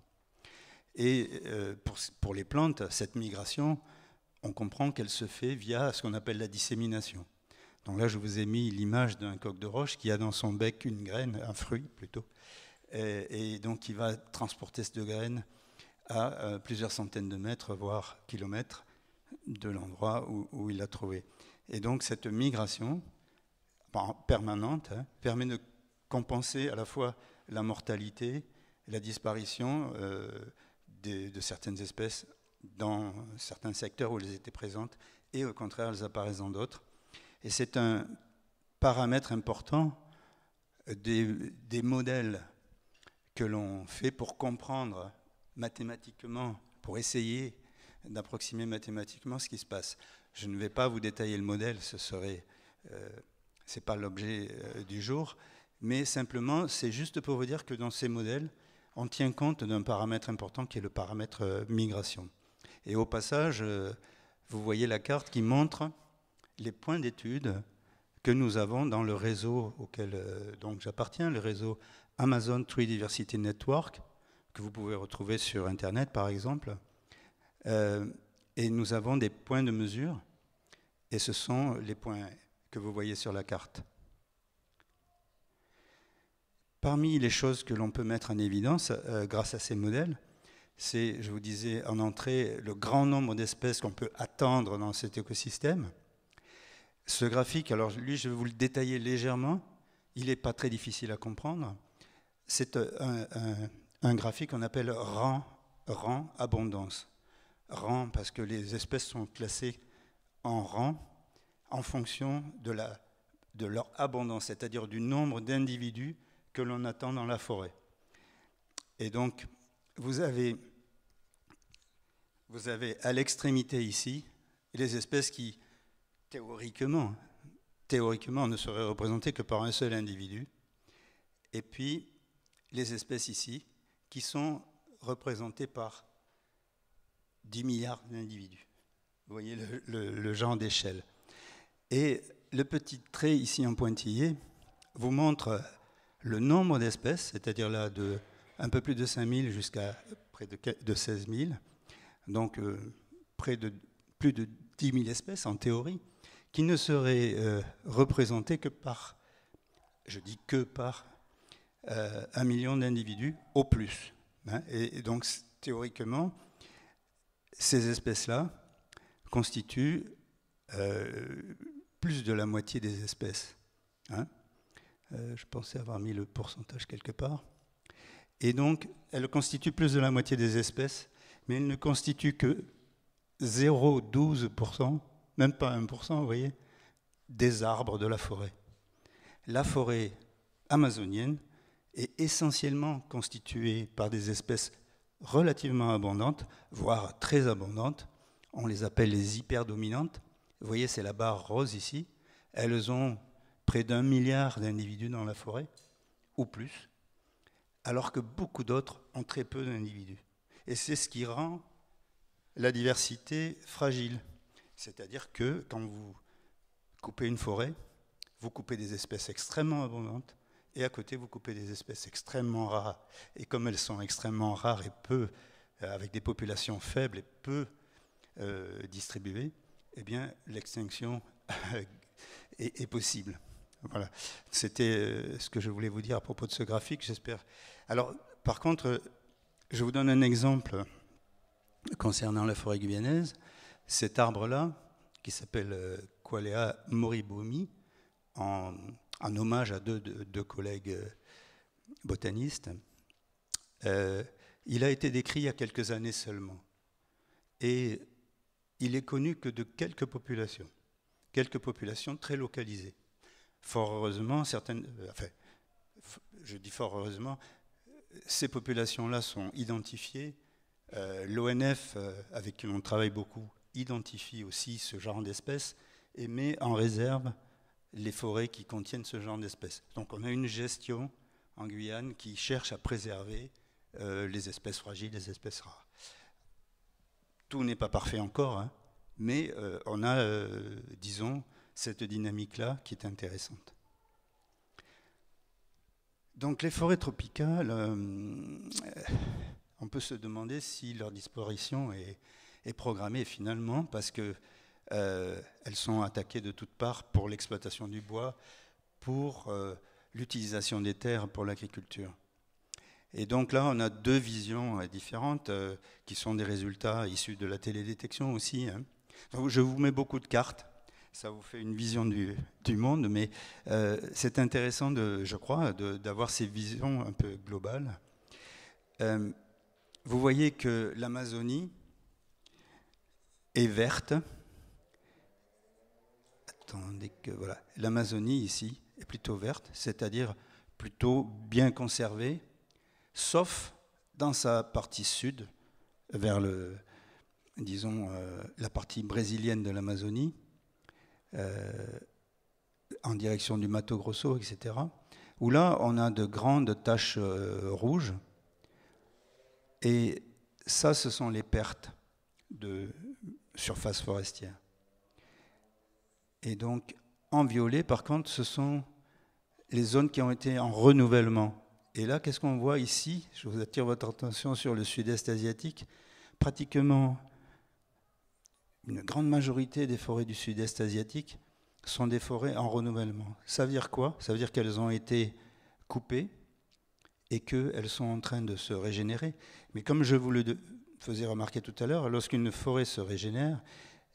Et euh, pour, les plantes, cette migration, on comprend qu'elle se fait via ce qu'on appelle la dissémination. Donc là, je vous ai mis l'image d'un coq de roche qui a dans son bec une graine, un fruit plutôt, et, donc qui va transporter cette graine à euh, plusieurs centaines de mètres, voire kilomètres, de l'endroit où, il l'a trouvé. Et donc cette migration permanente hein, permet de compenser à la fois la mortalité, la disparition. Euh, de, certaines espèces dans certains secteurs où elles étaient présentes et au contraire elles apparaissent dans d'autres. Et c'est un paramètre important des, modèles que l'on fait pour comprendre mathématiquement, pour essayer d'approximer mathématiquement ce qui se passe. Je ne vais pas vous détailler le modèle, ce serait, euh, c'est pas l'objet euh, du jour, mais simplement, c'est juste pour vous dire que dans ces modèles, on tient compte d'un paramètre important qui est le paramètre euh, migration. Et au passage, euh, vous voyez la carte qui montre les points d'étude que nous avons dans le réseau auquel euh, donc j'appartiens, le réseau Amazon Tree Diversity Network, que vous pouvez retrouver sur Internet par exemple. et nous avons des points de mesure, et ce sont les points que vous voyez sur la carte. Parmi les choses que l'on peut mettre en évidence euh, grâce à ces modèles, c'est, je vous disais en entrée, le grand nombre d'espèces qu'on peut attendre dans cet écosystème. Ce graphique, alors lui, je vais vous le détailler légèrement. Il n'est pas très difficile à comprendre. C'est euh, un, un, graphique qu'on appelle rang, rang, abondance. Rang parce que les espèces sont classées en rang en fonction de, la, de leur abondance, c'est-à-dire du nombre d'individus que l'on attend dans la forêt. Et donc, vous avez, vous avez à l'extrémité ici les espèces qui, théoriquement, théoriquement, ne seraient représentées que par un seul individu, et puis les espèces ici qui sont représentées par 10 milliards d'individus. Vous voyez le, le genre d'échelle. Et le petit trait ici en pointillé vous montre le nombre d'espèces, c'est-à-dire là de un peu plus de 5000 jusqu'à près de, 16 000, donc euh, près de plus de 10 000 espèces en théorie, qui ne seraient euh, représentées que par, je dis que par, euh, un million d'individus au plus. Hein. et, donc théoriquement, ces espèces-là constituent plus de la moitié des espèces. Hein. Euh, je pensais avoir mis le pourcentage quelque part. Et donc, elle constitue plus de la moitié des espèces, mais elle ne constitue que 0,12%, même pas 1%, vous voyez, des arbres de la forêt. La forêt amazonienne est essentiellement constituée par des espèces relativement abondantes, voire très abondantes. On les appelle les hyperdominantes. Vous voyez, c'est la barre rose ici. Elles ont près d'un milliard d'individus dans la forêt, ou plus, alors que beaucoup d'autres ont très peu d'individus. Et c'est ce qui rend la diversité fragile. C'est-à-dire que quand vous coupez une forêt, vous coupez des espèces extrêmement abondantes, et à côté, vous coupez des espèces extrêmement rares. Et comme elles sont extrêmement rares et peu, euh, avec des populations faibles et peu euh, distribuées, eh bien, l'extinction [laughs] est possible. Voilà, c'était euh, ce que je voulais vous dire à propos de ce graphique, j'espère. Alors, par contre, je vous donne un exemple concernant la forêt guyanaise. Cet arbre-là, qui s'appelle Qualea euh, moribomi, en, hommage à deux, collègues euh, botanistes, il a été décrit il y a quelques années seulement. Et il est connu que de quelques populations, quelques populations très localisées. Fort heureusement, certaines, euh, enfin, je dis fort heureusement, ces populations-là sont identifiées. Euh, L'ONF, euh, avec qui on travaille beaucoup, identifie aussi ce genre d'espèces et met en réserve les forêts qui contiennent ce genre d'espèces. Donc on a une gestion en Guyane qui cherche à préserver les espèces fragiles, les espèces rares. Tout n'est pas parfait encore, hein, mais on a, disons, cette dynamique-là qui est intéressante. Donc les forêts tropicales, euh, on peut se demander si leur disparition est, programmée finalement, parce qu'elles euh, sont attaquées de toutes parts pour l'exploitation du bois, pour euh, l'utilisation des terres, pour l'agriculture. Et donc là, on a deux visions différentes qui sont des résultats issus de la télédétection aussi. Hein. je vous mets beaucoup de cartes ça vous fait une vision du, monde, mais euh, c'est intéressant, de, je crois, d'avoir ces visions un peu globales. Euh, vous voyez que l'Amazonie est verte. Attendez que voilà, l'Amazonie ici est plutôt verte, c'est-à-dire plutôt bien conservée, sauf dans sa partie sud, vers le, disons, euh, la partie brésilienne de l'Amazonie, euh, en direction du Mato Grosso, etc., où là, on a de grandes taches euh, rouges. Et ça, ce sont les pertes de surface forestière. Et donc, en violet, par contre, ce sont les zones qui ont été en renouvellement. Et là, qu'est-ce qu'on voit ici Je vous attire votre attention sur le sud-est asiatique. Pratiquement une grande majorité des forêts du sud-est asiatique sont des forêts en renouvellement. Ça veut dire quoi Ça veut dire qu'elles ont été coupées et qu'elles sont en train de se régénérer. Mais comme je vous le faisais remarquer tout à l'heure, lorsqu'une forêt se régénère,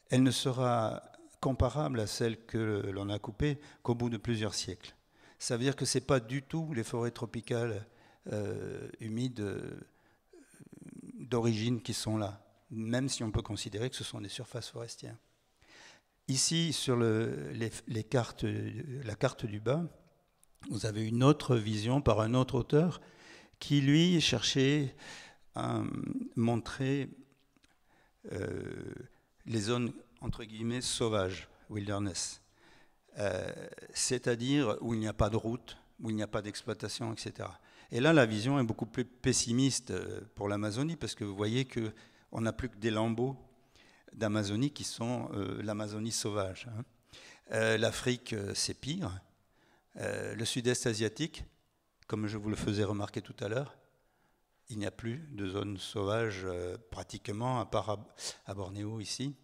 elle ne sera comparable à celle que l'on a coupée qu'au bout de plusieurs siècles. Ça veut dire que ce n'est pas du tout les forêts tropicales euh, humides euh, d'origine qui sont là même si on peut considérer que ce sont des surfaces forestières. Ici, sur le, les, cartes, la carte du bas, vous avez une autre vision par un autre auteur qui, lui, cherchait à montrer euh, les zones, entre guillemets, sauvages, wilderness, euh, c'est-à-dire où il n'y a pas de route, où il n'y a pas d'exploitation, etc. Et là, la vision est beaucoup plus pessimiste euh, pour l'Amazonie, parce que vous voyez que on n'a plus que des lambeaux d'Amazonie qui sont euh, l'Amazonie sauvage. Hein. Euh, L'Afrique, euh, c'est pire. le sud-est asiatique, comme je vous le faisais remarquer tout à l'heure, il n'y a plus de zone sauvage pratiquement, à part à, Bornéo ici.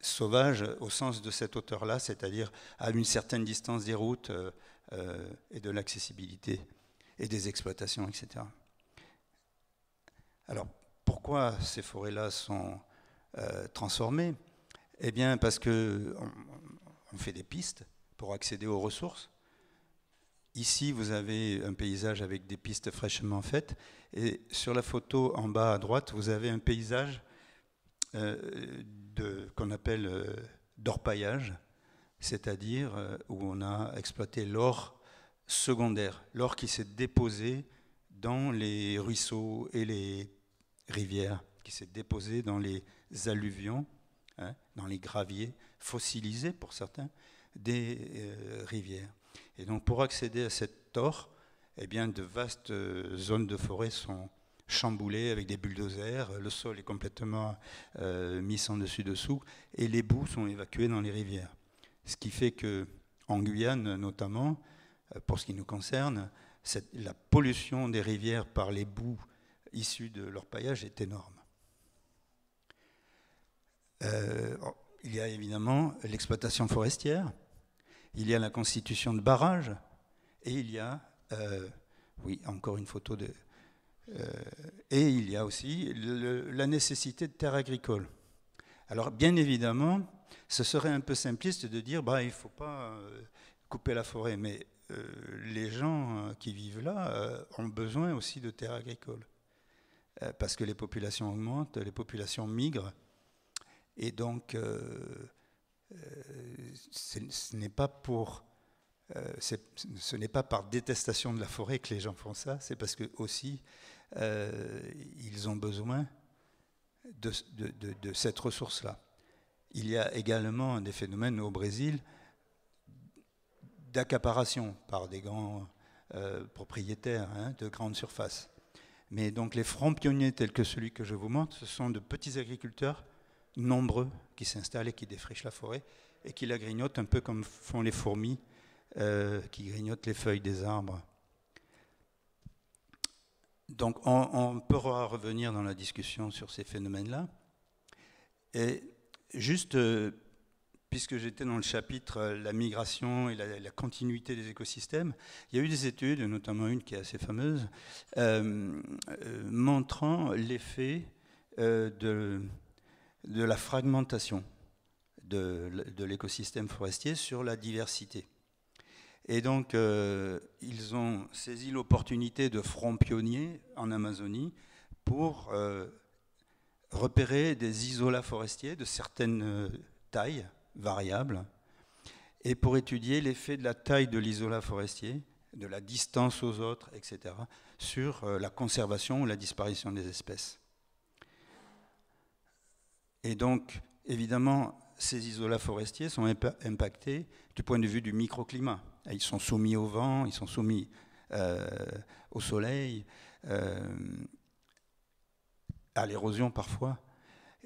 sauvage au sens de cette hauteur-là, c'est-à-dire à une certaine distance des routes et de l'accessibilité et des exploitations, etc. Alors, pourquoi ces forêts-là sont euh, transformées Eh bien, parce que on, fait des pistes pour accéder aux ressources. Ici, vous avez un paysage avec des pistes fraîchement faites. Et sur la photo en bas à droite, vous avez un paysage euh, qu'on appelle euh, d'orpaillage, c'est-à-dire où on a exploité l'or secondaire, l'or qui s'est déposé dans les ruisseaux et les Rivières qui s'est déposée dans les alluvions, hein, dans les graviers, fossilisés pour certains, des euh, rivières. Et donc pour accéder à cette torre, eh bien, de vastes euh, zones de forêt sont chamboulées avec des bulldozers, le sol est complètement euh, mis en dessus-dessous, et les boues sont évacuées dans les rivières. Ce qui fait que, en Guyane notamment, pour ce qui nous concerne, la pollution des rivières par les boues issus de leur paillage est énorme. Euh, oh, il y a évidemment l'exploitation forestière, il y a la constitution de barrages, et il y a, euh, oui, encore une photo de, euh, et il y a aussi la nécessité de terres agricoles. Alors, bien évidemment, ce serait un peu simpliste de dire, bah, il ne faut pas couper la forêt, mais les gens qui vivent là ont besoin aussi de terres agricoles. Euh, parce que les populations augmentent, les populations migrent. Et donc, euh, euh, ce n'est pas pour, ce n'est pas par détestation de la forêt que les gens font ça. C'est parce que aussi, ils ont besoin de, cette ressource-là. Il y a également des phénomènes au Brésil d'accaparation par des grands propriétaires hein, de grandes surfaces. Mais donc les fronts pionniers tels que celui que je vous montre, ce sont de petits agriculteurs nombreux qui s'installent et qui défrichent la forêt et qui la grignotent un peu comme font les fourmis euh, qui grignotent les feuilles des arbres. Donc on, on pourra revenir dans la discussion sur ces phénomènes-là. Et juste euh, puisque j'étais dans le chapitre euh, la migration et la, continuité des écosystèmes, il y a eu des études, notamment une qui est assez fameuse, euh, euh, montrant l'effet de, la fragmentation de, l'écosystème forestier sur la diversité. Et donc, ils ont saisi l'opportunité de front pionnier en Amazonie pour repérer des isolats forestiers de certaines tailles variables, et pour étudier l'effet de la taille de l'isolat forestier, de la distance aux autres, etc., sur euh, la conservation ou la disparition des espèces. Et donc, évidemment, ces isolats forestiers sont impactés du point de vue du microclimat. Ils sont soumis au vent, ils sont soumis euh, au soleil, euh, à l'érosion parfois.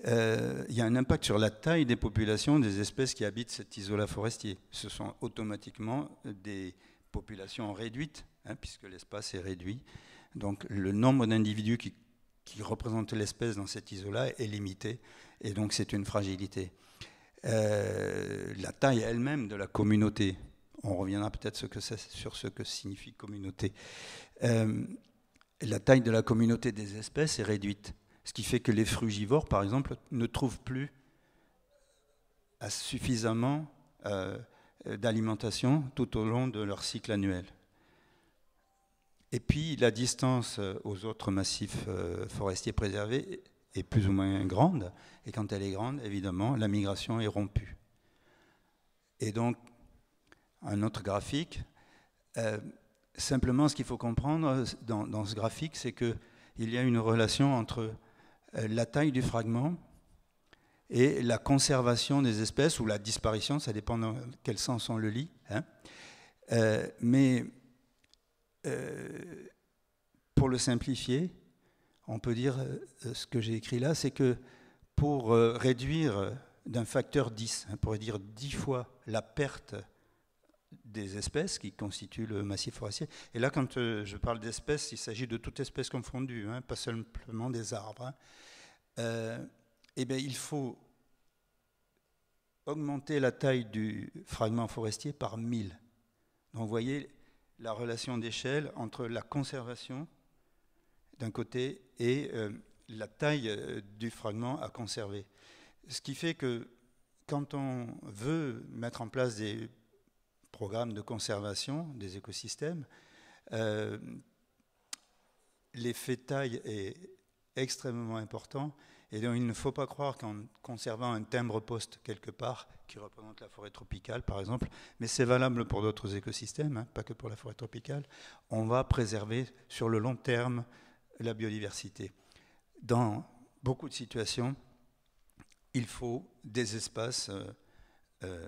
Euh, il y a un impact sur la taille des populations des espèces qui habitent cet isola forestier. Ce sont automatiquement des populations réduites, hein, puisque l'espace est réduit. Donc le nombre d'individus qui, représentent l'espèce dans cet isola est limité, et donc c'est une fragilité. Euh, la taille elle-même de la communauté, on reviendra peut-être sur ce que signifie communauté. Euh, la taille de la communauté des espèces est réduite. Ce qui fait que les frugivores, par exemple, ne trouvent plus euh, suffisamment euh, d'alimentation tout au long de leur cycle annuel. Et puis la distance euh, aux autres massifs forestiers préservés est plus ou moins grande, et quand elle est grande, évidemment, la migration est rompue. Et donc, un autre graphique, simplement ce qu'il faut comprendre dans, dans ce graphique, c'est qu'il y a une relation entre euh, la taille du fragment et la conservation des espèces ou la disparition, ça dépend dans quel sens on le lit. Hein. Euh, mais euh, pour le simplifier, on peut dire ce que j'ai écrit là, c'est que pour réduire d'un facteur 10, hein, on pour dire 10 fois la perte des espèces qui constituent le massif forestier. Et là, quand euh, je parle d'espèces, il s'agit de toutes espèces confondues, hein, pas simplement des arbres. Hein. Euh, eh bien, il faut augmenter la taille du fragment forestier par 1000. Donc, vous voyez la relation d'échelle entre la conservation d'un côté et euh, la taille du fragment à conserver. Ce qui fait que quand on veut mettre en place des Programme de conservation des écosystèmes. Euh, L'effet taille est extrêmement important et donc il ne faut pas croire qu'en conservant un timbre poste quelque part, qui représente la forêt tropicale par exemple, mais c'est valable pour d'autres écosystèmes, hein, pas que pour la forêt tropicale, on va préserver sur le long terme la biodiversité. Dans beaucoup de situations, il faut des espaces... Euh, euh,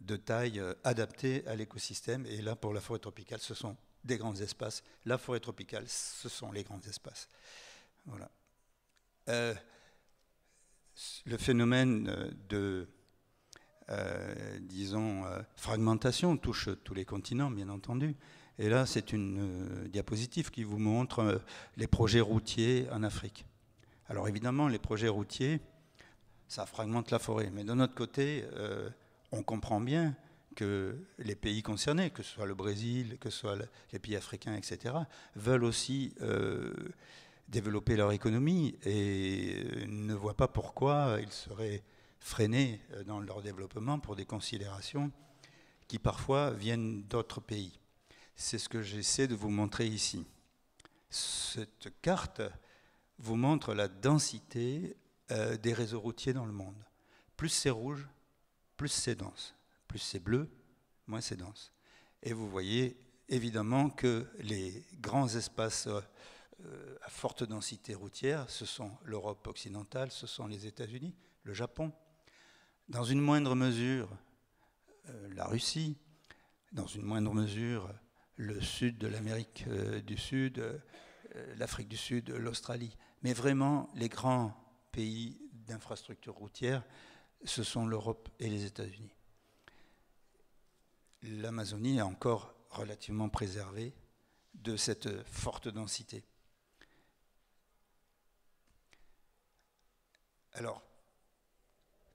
de taille euh, adaptée à l'écosystème. Et là, pour la forêt tropicale, ce sont des grands espaces. La forêt tropicale, ce sont les grands espaces. Voilà. Euh, le phénomène de, disons, fragmentation touche tous les continents, bien entendu. Et là, c'est une diapositive qui vous montre les projets routiers en Afrique. Alors évidemment, les projets routiers, ça fragmente la forêt. Mais d'un autre côté, on comprend bien que les pays concernés, que ce soit le Brésil, que ce soit les pays africains, etc., veulent aussi euh, développer leur économie et euh, ne voient pas pourquoi ils seraient freinés euh, dans leur développement pour des considérations qui parfois viennent d'autres pays. C'est ce que j'essaie de vous montrer ici. Cette carte vous montre la densité des réseaux routiers dans le monde. Plus c'est rouge, plus c'est dense. Plus c'est bleu, moins c'est dense. Et vous voyez évidemment que les grands espaces euh, euh, à forte densité routière, ce sont l'Europe occidentale, ce sont les États-Unis, le Japon, dans une moindre mesure euh, la Russie, dans une moindre mesure le sud de l'Amérique du Sud, l'Afrique du Sud, l'Australie. Mais vraiment, les grands pays d'infrastructures routières ce sont l'Europe et les États-Unis. L'Amazonie est encore relativement préservée de cette forte densité. Alors,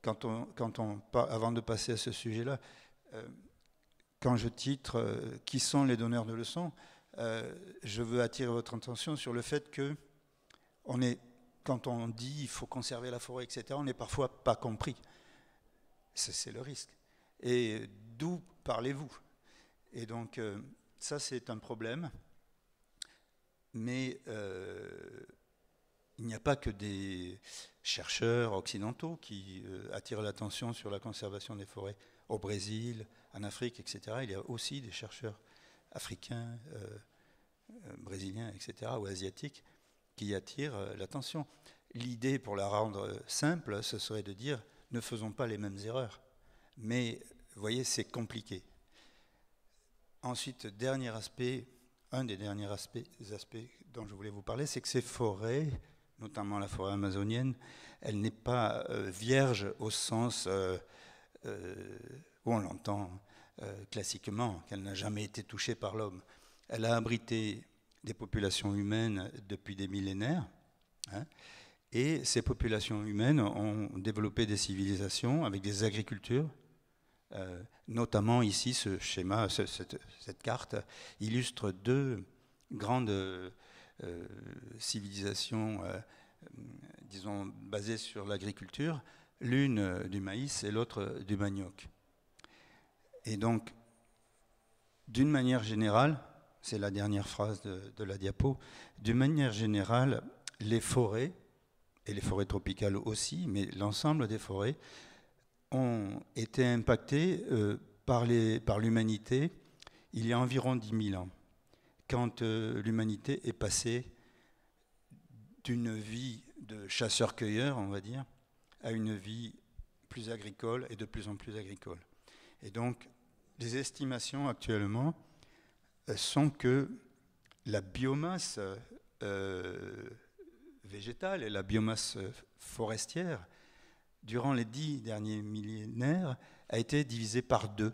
on, avant de passer à ce sujet-là, euh, quand je titre euh, Qui sont les donneurs de leçons euh, je veux attirer votre attention sur le fait que quand on dit il faut conserver la forêt, etc., on n'est parfois pas compris. C'est le risque. Et d'où parlez-vous Et donc, euh, ça, c'est un problème. Mais euh, il n'y a pas que des chercheurs occidentaux qui euh, attirent l'attention sur la conservation des forêts au Brésil, en Afrique, etc. Il y a aussi des chercheurs africains, brésiliens, etc., ou asiatiques, qui attirent l'attention. L'idée, pour la rendre simple, ce serait de dire ne faisons pas les mêmes erreurs. Mais, vous voyez, c'est compliqué. Ensuite, dernier aspect, un des derniers aspects, aspects dont je voulais vous parler, c'est que ces forêts, notamment la forêt amazonienne, elle n'est pas euh, vierge au sens euh, euh, où on l'entend classiquement, qu'elle n'a jamais été touchée par l'homme. Elle a abrité des populations humaines depuis des millénaires. Hein, et ces populations humaines ont développé des civilisations avec des agricultures. Euh, notamment ici, ce schéma, cette, carte illustre deux grandes euh, civilisations, euh, disons, basées sur l'agriculture, l'une du maïs et l'autre du manioc. Et donc, d'une manière générale, c'est la dernière phrase de la diapo, d'une manière générale, les forêts et les forêts tropicales aussi, mais l'ensemble des forêts ont été impactées euh, les par l'humanité il y a environ 10 000 ans, quand euh, l'humanité est passée d'une vie de chasseur-cueilleur, on va dire, à une vie plus agricole et de plus en plus agricole. Et donc, les estimations actuellement euh, sont que la biomasse végétale et la biomasse euh, forestière, durant les dix derniers millénaires, a été divisée par deux.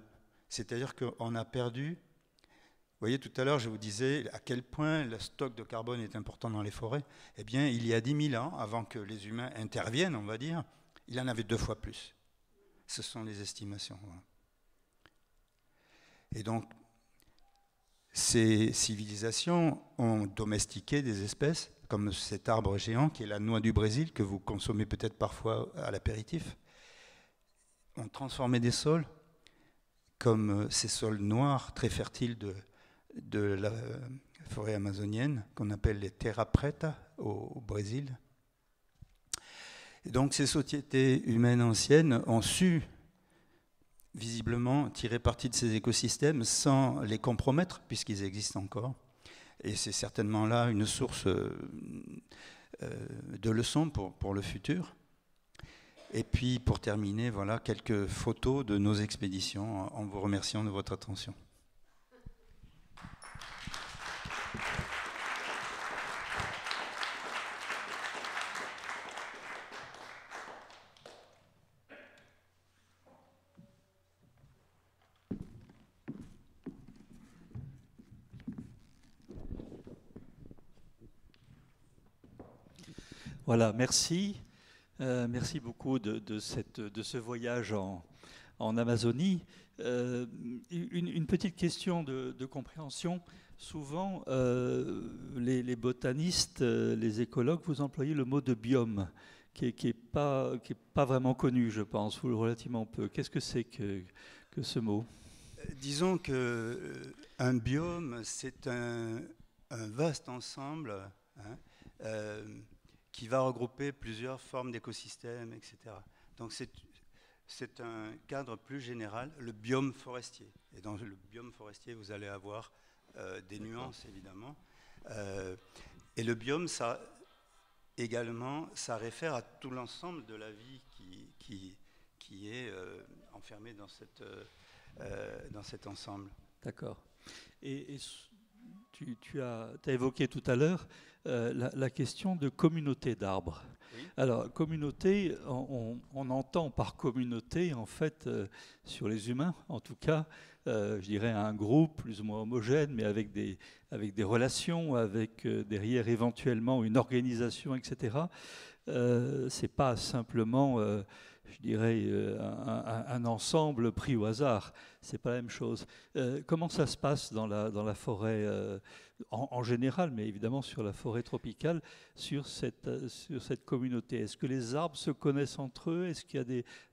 C'est-à-dire qu'on a perdu. Vous voyez, tout à l'heure, je vous disais à quel point le stock de carbone est important dans les forêts. Eh bien, il y a dix mille ans, avant que les humains interviennent, on va dire, il en avait deux fois plus. Ce sont les estimations. Et donc, ces civilisations ont domestiqué des espèces comme cet arbre géant qui est la noix du Brésil, que vous consommez peut-être parfois à l'apéritif, ont transformé des sols comme euh, ces sols noirs très fertiles de, la forêt amazonienne, qu'on appelle les terra preta au, Brésil. Et donc ces sociétés humaines anciennes ont su visiblement tirer parti de ces écosystèmes sans les compromettre, puisqu'ils existent encore. Et c'est certainement là une source euh, euh, de leçons pour, pour le futur. Et puis pour terminer, voilà quelques photos de nos expéditions en vous remerciant de votre attention.
Voilà, merci. Euh, merci beaucoup de, cette, de, ce voyage en, en Amazonie. Euh, une, petite question de, compréhension. Souvent, euh, les, botanistes, les écologues, vous employez le mot de biome, qui n'est est pas, pas vraiment connu, je pense, ou relativement peu. Qu'est-ce que c'est que, ce mot
Disons que
un biome, c'est un,
vaste ensemble. Hein, qui va regrouper plusieurs formes d'écosystèmes, etc. Donc c'est un cadre plus général, le biome forestier. Et dans le biome forestier, vous allez avoir euh, des nuances, évidemment. Euh, et le biome, ça également, ça réfère à tout l'ensemble de la vie qui, qui, est euh, enfermé dans, cette,
dans cet ensemble. D'accord. Et, tu, as, évoqué tout à l'heure euh, la, question de communauté d'arbres. Alors, communauté, on, entend par communauté, en fait, euh, sur les humains, en tout cas, euh, je dirais un groupe plus ou moins homogène, mais avec des, avec des relations, avec derrière éventuellement une organisation, etc. Ce n'est pas simplement je dirais, euh, un, ensemble pris au hasard. C'est pas la même chose. Euh, comment ça se passe dans la, dans la forêt euh, en, général, mais évidemment sur la forêt tropicale, sur cette, sur cette communauté Est-ce que les arbres se connaissent entre eux Est-ce qu'il y a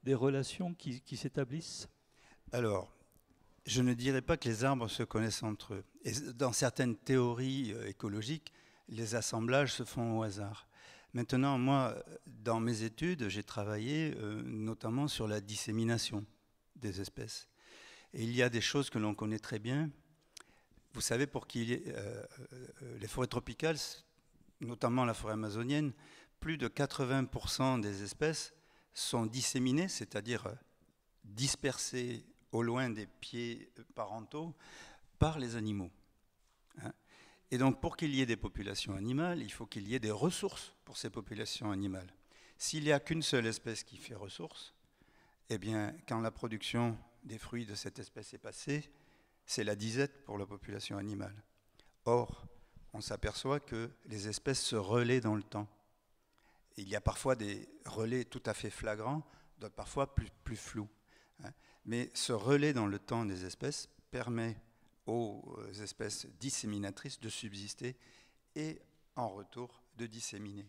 des, relations qui, qui s'établissent Alors,
je ne dirais pas que les arbres se connaissent entre eux. Et dans certaines théories écologiques, les assemblages se font au hasard. Maintenant, moi, dans mes études, j'ai travaillé euh, notamment sur la dissémination des espèces. Et il y a des choses que l'on connaît très bien. Vous savez, pour qu'il euh, euh, les forêts tropicales, notamment la forêt amazonienne, plus de 80% des espèces sont disséminées, c'est-à-dire dispersées au loin des pieds parentaux par les animaux. Hein. Et donc pour qu'il y ait des populations animales, il faut qu'il y ait des ressources pour ces populations animales. S'il n'y a qu'une seule espèce qui fait ressource, eh bien quand la production des fruits de cette espèce est passée, c'est la disette pour la population animale. Or, on s'aperçoit que les espèces se relaient dans le temps. Il y a parfois des relais tout à fait flagrants, d'autres parfois plus, plus flous. Hein. Mais ce relais dans le temps des espèces permet aux euh, espèces disséminatrices de subsister et en retour de disséminer.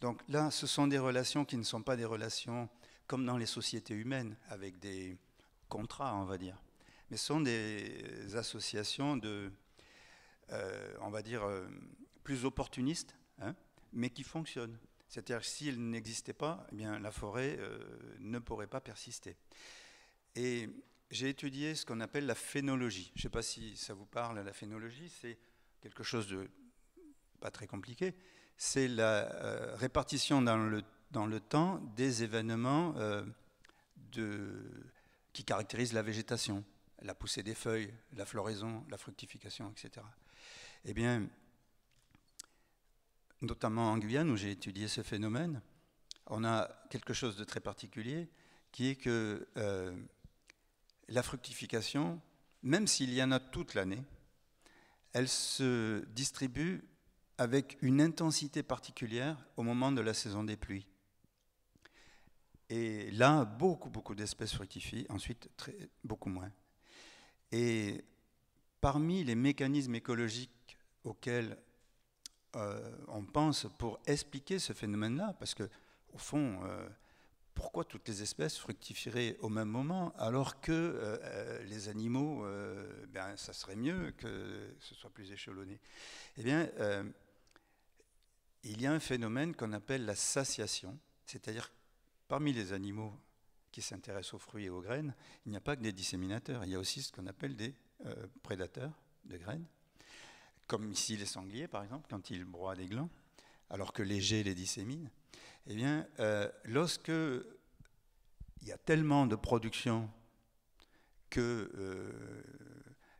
Donc là, ce sont des relations qui ne sont pas des relations comme dans les sociétés humaines, avec des contrats, on va dire, mais ce sont des associations de, euh, on va dire, euh, plus opportunistes, hein, mais qui fonctionnent. C'est-à-dire que s'il n'existait pas, eh bien, la forêt ne pourrait pas persister. Et j'ai étudié ce qu'on appelle la phénologie. Je ne sais pas si ça vous parle, la phénologie, c'est quelque chose de pas très compliqué. C'est la euh, répartition dans le, dans le temps des événements euh, de, qui caractérisent la végétation, la poussée des feuilles, la floraison, la fructification, etc. Eh bien, notamment en Guyane, où j'ai étudié ce phénomène, on a quelque chose de très particulier, qui est que... Euh, la fructification, même s'il y en a toute l'année, elle se distribue avec une intensité particulière au moment de la saison des pluies. Et là, beaucoup, beaucoup d'espèces fructifient, ensuite beaucoup moins. Et parmi les mécanismes écologiques auxquels euh, on pense pour expliquer ce phénomène-là, parce que au fond, euh, pourquoi toutes les espèces fructifieraient au même moment alors que euh, les animaux, euh, ben, ça serait mieux que ce soit plus échelonné Eh bien, euh, il y a un phénomène qu'on appelle la satiation, c'est-à-dire parmi les animaux qui s'intéressent aux fruits et aux graines, il n'y a pas que des disséminateurs, il y a aussi ce qu'on appelle des prédateurs de graines, comme ici les sangliers par exemple, quand ils broient des glands, alors que les jets les disséminent. Eh bien, euh, lorsque il y a tellement de production que euh,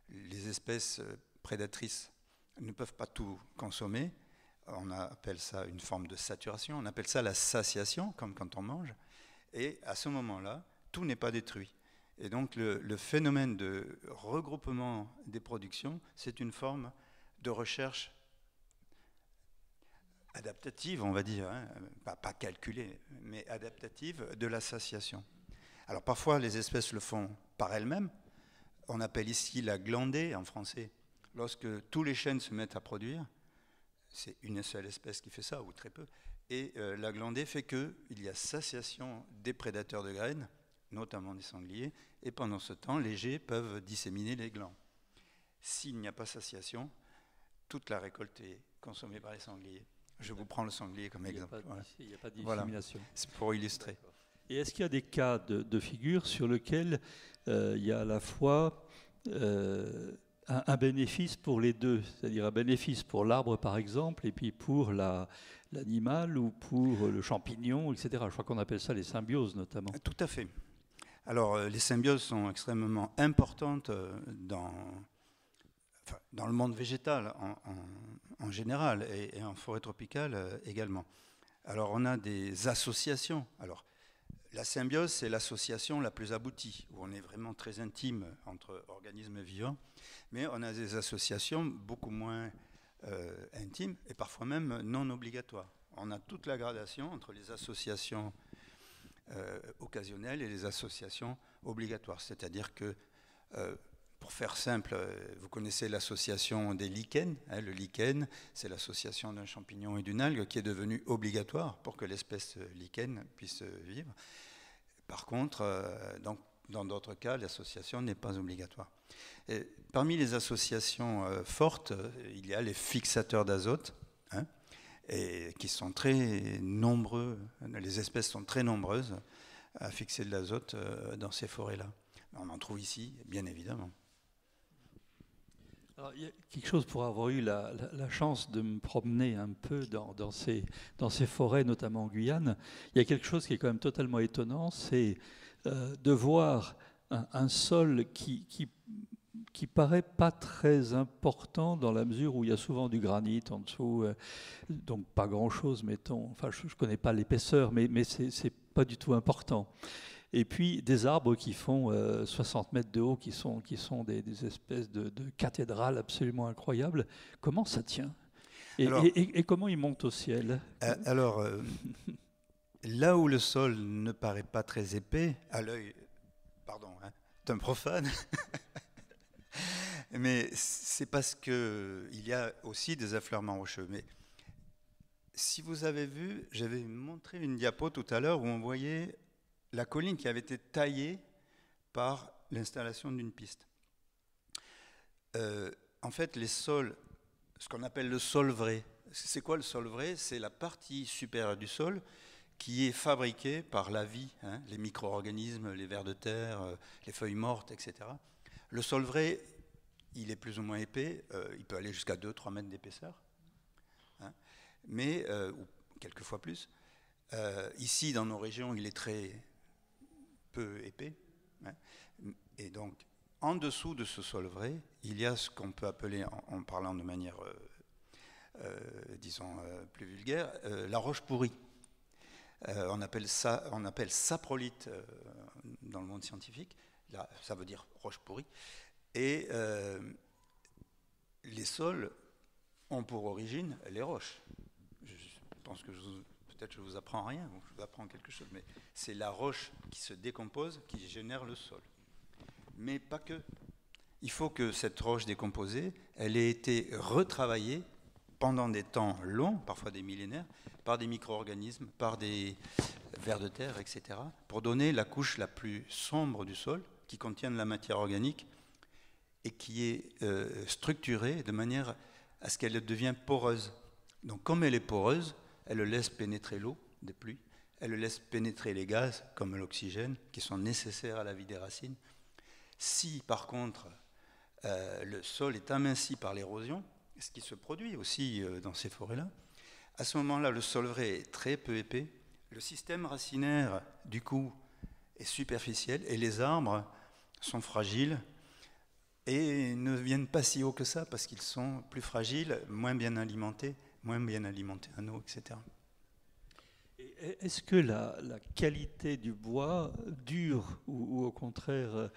les espèces prédatrices ne peuvent pas tout consommer, on appelle ça une forme de saturation, on appelle ça la satiation, comme quand on mange, et à ce moment-là, tout n'est pas détruit. Et donc le, le, phénomène de regroupement des productions, c'est une forme de recherche adaptative, on va dire, hein, pas, calculée, mais adaptative de l'association. Alors parfois les espèces le font par elles-mêmes. On appelle ici la glandée en français. Lorsque tous les chênes se mettent à produire, c'est une seule espèce qui fait ça, ou très peu, et euh, la glandée fait qu'il y a satiation des prédateurs de graines, notamment des sangliers, et pendant ce temps, les jets peuvent disséminer les glands. S'il n'y a pas satiation, toute la récolte est consommée par les sangliers. Je vous prends le sanglier comme exemple. Il n'y a, pas de
C'est pour illustrer. Et est-ce qu'il y a des cas de, figure sur lesquels euh, il y a à la fois euh, un, bénéfice pour les deux, c'est-à-dire un bénéfice pour l'arbre par exemple, et puis pour l'animal ou pour le champignon, etc. Je crois qu'on appelle ça les symbioses notamment. Tout à fait. Alors euh, les symbioses sont extrêmement
importantes dans, dans le monde végétal en, général et, en forêt tropicale euh, également. Alors on a des associations. Alors la symbiose, c'est l'association la plus aboutie, où on est vraiment très intime entre organismes vivants, mais on a des associations beaucoup moins euh, intimes et parfois même non obligatoires. On a toute la gradation entre les associations euh, occasionnelles et les associations obligatoires, c'est-à-dire que pour faire simple, euh, vous connaissez l'association des lichens. Hein, le lichen, c'est l'association d'un champignon et d'une algue qui est devenue obligatoire pour que l'espèce euh, lichen puisse euh, vivre. Par contre, dans d'autres cas, l'association n'est pas obligatoire. parmi les associations fortes, il y a les fixateurs d'azote, hein, et qui sont très nombreux. Les espèces sont très nombreuses à fixer de l'azote dans ces forêts-là. On en trouve ici, bien
évidemment. Alors, il y a quelque chose pour avoir eu la, chance de me promener un peu dans, ces, dans, ces, forêts, notamment en Guyane. Il y a quelque chose qui est quand même totalement étonnant, c'est euh, de voir un, sol qui, qui, paraît pas très important dans la mesure où il y a souvent du granit en dessous, euh, donc pas grand-chose, mettons. Enfin, je ne connais pas l'épaisseur, mais, mais c'est pas du tout important et puis des arbres qui font 60 euh, mètres de haut, qui sont, qui sont des, espèces de, de, cathédrales absolument incroyables. Comment ça tient et, comment ils montent au ciel euh, Alors, euh, [laughs] là où
le sol ne paraît pas très épais, à l'œil, pardon, hein, d'un profane, [laughs] mais c'est parce qu'il y a aussi des affleurements rocheux. Mais si vous avez vu, j'avais montré une diapo tout à l'heure où on voyait la colline qui avait été taillée par l'installation d'une piste. Euh, en fait, les sols, ce qu'on appelle le sol vrai, c'est quoi le sol vrai C'est la partie supérieure du sol qui est fabriquée par la vie, hein, les micro-organismes, les vers de terre, euh, les feuilles mortes, etc. Le sol vrai, il est plus ou moins épais, euh, il peut aller jusqu'à 2-3 mètres d'épaisseur, hein. mais, ou quelquefois plus. ici, dans nos régions, il est très épais. Hein. et donc, en dessous de ce sol vrai il y a ce qu'on peut appeler, en, parlant de manière, euh, euh, disons, euh, plus vulgaire, la roche pourrie. on, appelle ça, on appelle saprolite dans le monde scientifique. Là, ça veut dire roche pourrie. Et les sols ont pour origine les roches. Je pense que je vous peut-être je ne vous apprends rien, je vous apprends quelque chose, mais c'est la roche qui se décompose qui génère le sol. Mais pas que. Il faut que cette roche décomposée, elle ait été retravaillée pendant des temps longs, parfois des millénaires, par des micro-organismes, par des vers de terre, etc., pour donner la couche la plus sombre du sol, qui contient de la matière organique et qui est euh, structurée de manière à ce qu'elle devienne poreuse. Donc comme elle est poreuse, elle laisse pénétrer l'eau des pluies, elle laisse pénétrer les gaz comme l'oxygène qui sont nécessaires à la vie des racines. Si par contre euh, le sol est aminci par l'érosion, ce qui se produit aussi euh, dans ces forêts-là, à ce moment-là le sol vrai est très peu épais, le système racinaire du coup est superficiel et les arbres sont fragiles et ne viennent pas si haut que ça parce qu'ils sont plus fragiles, moins bien alimentés moins bien alimenté, un eau,
etc. Est-ce que la, qualité du bois, dur ou, au contraire euh,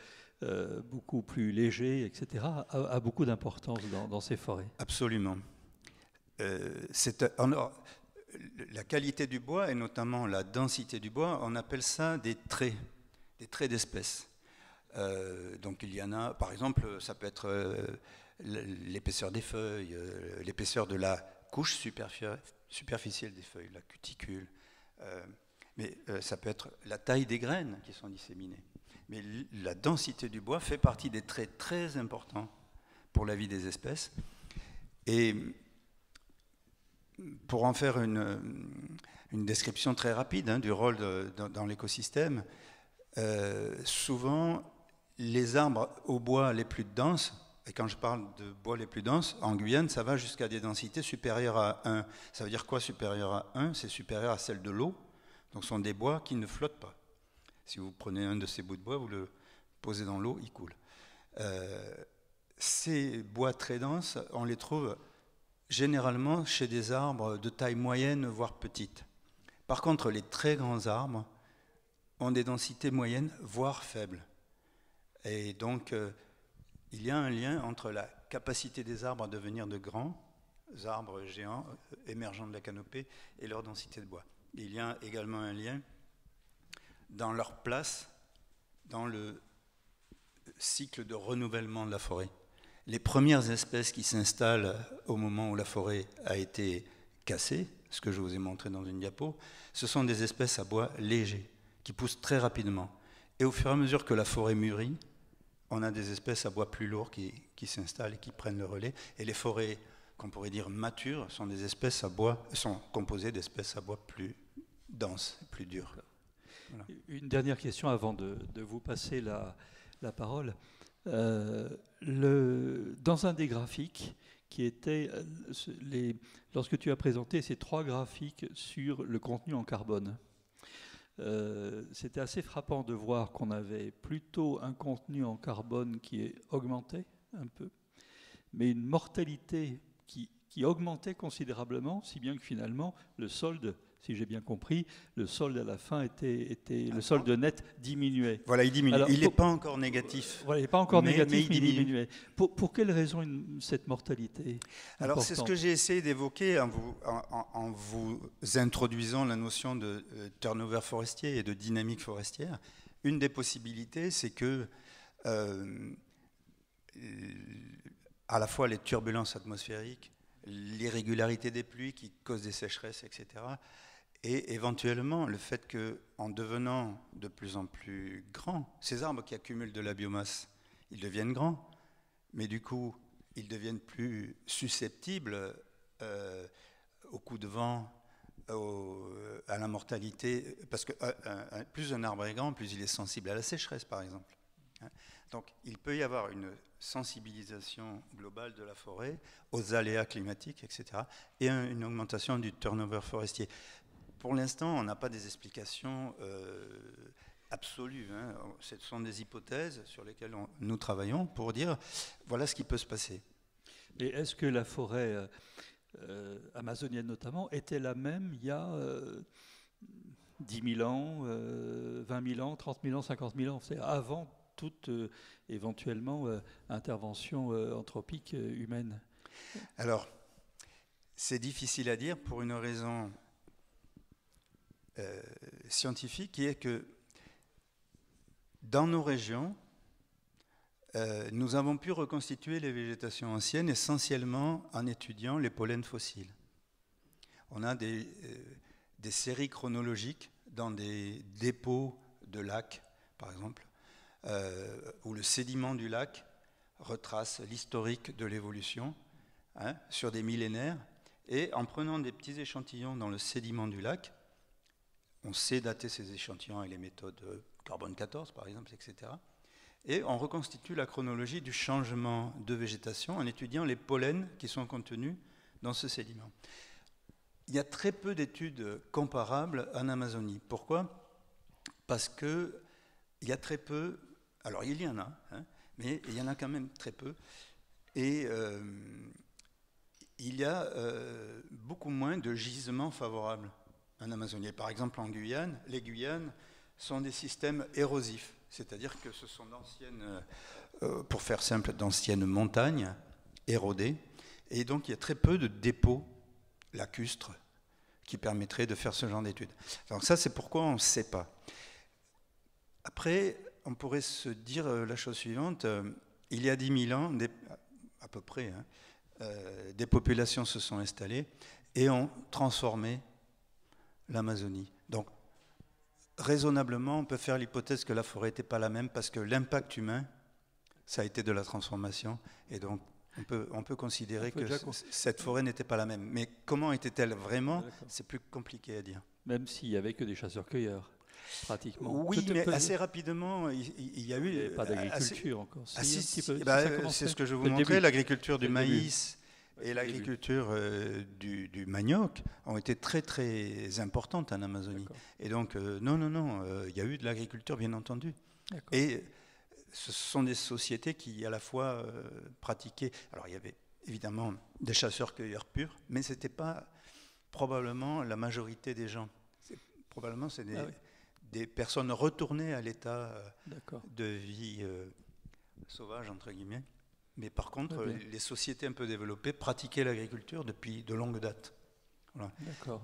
euh, beaucoup plus léger, etc., a, beaucoup d'importance dans, ces forêts Absolument.
Euh, la qualité du bois et notamment la densité du bois, on appelle ça des traits, des traits d'espèces donc il y en a, par exemple, ça peut être l'épaisseur des feuilles, l'épaisseur de la couche superficielle des feuilles, la cuticule, euh, mais euh, ça peut être la taille des graines qui sont disséminées. Mais la densité du bois fait partie des traits très importants pour la vie des espèces. Et pour en faire une, description très rapide hein, du rôle dans, l'écosystème, euh, souvent les arbres au bois les plus denses et quand je parle de bois les plus denses, en Guyane, ça va jusqu'à des densités supérieures à 1. Ça veut dire quoi supérieur à 1 C'est supérieur à celle de l'eau. Donc ce sont des bois qui ne flottent pas. Si vous prenez un de ces bouts de bois, vous le posez dans l'eau, il coule. Euh, ces bois très denses, on les trouve généralement chez des arbres de taille moyenne, voire petite. Par contre, les très grands arbres ont des densités moyennes, voire faibles. Et donc, euh, il y a un lien entre la capacité des arbres à devenir de grands arbres géants euh, émergents de la canopée et leur densité de bois. Il y a également un lien dans leur place dans le cycle de renouvellement de la forêt. Les premières espèces qui s'installent au moment où la forêt a été cassée, ce que je vous ai montré dans une diapo, ce sont des espèces à bois léger, qui poussent très rapidement. Et au fur et à mesure que la forêt mûrit, on a des espèces à bois plus lourds qui, s'installent et qui prennent le relais. Et les forêts qu'on pourrait dire matures sont des espèces à bois, sont composées d'espèces à bois plus denses, plus dures.
Une dernière question avant de, vous passer la, parole. Euh, le, dans un des graphiques qui était, euh, les, lorsque tu as présenté ces trois graphiques sur le contenu en carbone, euh, c'était assez frappant de voir qu'on avait plutôt un contenu en carbone qui est augmenté un peu, mais une mortalité qui augmentait considérablement, si bien que finalement le solde si j'ai bien compris, le solde à la fin était, était le solde net diminuait. Voilà, il diminue. il n'est pas encore négatif. Voilà, il n'est pas encore négatif, mais il, diminuait. Pour, quelles quelle raison cette mortalité Alors, c'est ce que j'ai
essayé d'évoquer en vous, introduisant la notion de euh, turnover forestier et de dynamique forestière. Une des possibilités, c'est que euh, à la fois les turbulences atmosphériques, l'irrégularité des pluies qui causent des sécheresses, etc., et éventuellement, le fait que, en devenant de plus en plus grands, ces arbres qui accumulent de la biomasse, ils deviennent grands, mais du coup, ils deviennent plus susceptibles euh, aux coups de vent, à la mortalité, parce que euh, plus un arbre est grand, plus il est sensible à la sécheresse, par exemple. Hein. Donc, il peut y avoir une sensibilisation globale de la forêt aux aléas climatiques, etc., et une augmentation du turnover forestier pour l'instant, on n'a pas des explications euh, absolues. Hein. Ce sont des hypothèses sur lesquelles nous travaillons
pour dire voilà ce qui peut se passer. Et est-ce que la forêt euh, euh, amazonienne notamment était la même il y a 10 000 ans, 20 000 ans, 30 000 ans, 50 000 ans, c'est avant toute éventuellement intervention anthropique humaine Alors,
c'est difficile à dire pour une raison euh, scientifique qui est que dans nos régions, euh, nous avons pu reconstituer les végétations anciennes essentiellement en étudiant les pollens fossiles. On a des, euh, des séries chronologiques dans des dépôts de lacs, par exemple, où le sédiment du lac retrace l'historique de l'évolution hein, sur des millénaires. Et en prenant des petits échantillons dans le sédiment du lac, on sait dater ces échantillons et les méthodes euh, carbone 14 par exemple, etc. Et on reconstitue la chronologie du changement de végétation en étudiant les pollens qui sont contenus dans ce sédiment. Il y a très peu d'études comparables en Amazonie. Pourquoi Parce qu'il y a très peu, alors il y en a, hein, mais il y en a quand même très peu, et euh, il y a euh, beaucoup moins de gisements favorables un Par exemple, en Guyane, les Guyanes sont des systèmes érosifs, c'est-à-dire que ce sont d'anciennes, euh, euh, pour faire simple, d'anciennes montagnes érodées, et donc il y a très peu de dépôts lacustres qui permettraient de faire ce genre d'études. Donc ça, c'est pourquoi on ne sait pas. Après, on pourrait se dire euh, la chose suivante, il y a 10 000 ans, à peu près, hein, des populations se sont installées et ont transformé l'Amazonie. Donc, raisonnablement, on peut faire l'hypothèse que la forêt n'était pas la même parce que l'impact humain, ça a été de la transformation. Et donc, on peut, considérer que cette forêt n'était pas la même. Mais comment était-elle vraiment C'est plus compliqué à dire. Même s'il n'y avait que des chasseurs-cueilleurs, pratiquement. Oui, mais assez rapidement, il, y a eu. Il n'y avait pas d'agriculture encore. Bah, c'est ce que je vous montrais, l'agriculture du maïs, et l'agriculture euh, du, manioc ont été très très importantes en Amazonie. Et donc, euh, non, non, non, euh, il y a eu de l'agriculture, bien entendu. Et ce sont des sociétés qui, à la fois, pratiquaient. Alors, il y avait évidemment des chasseurs-cueilleurs purs, mais ce n'était pas probablement la majorité des gens. Probablement, c'est des, ah des, personnes retournées à l'état de vie sauvage, entre guillemets. Mais par contre, euh, les sociétés un peu développées pratiquaient l'agriculture depuis de longues dates. D'accord.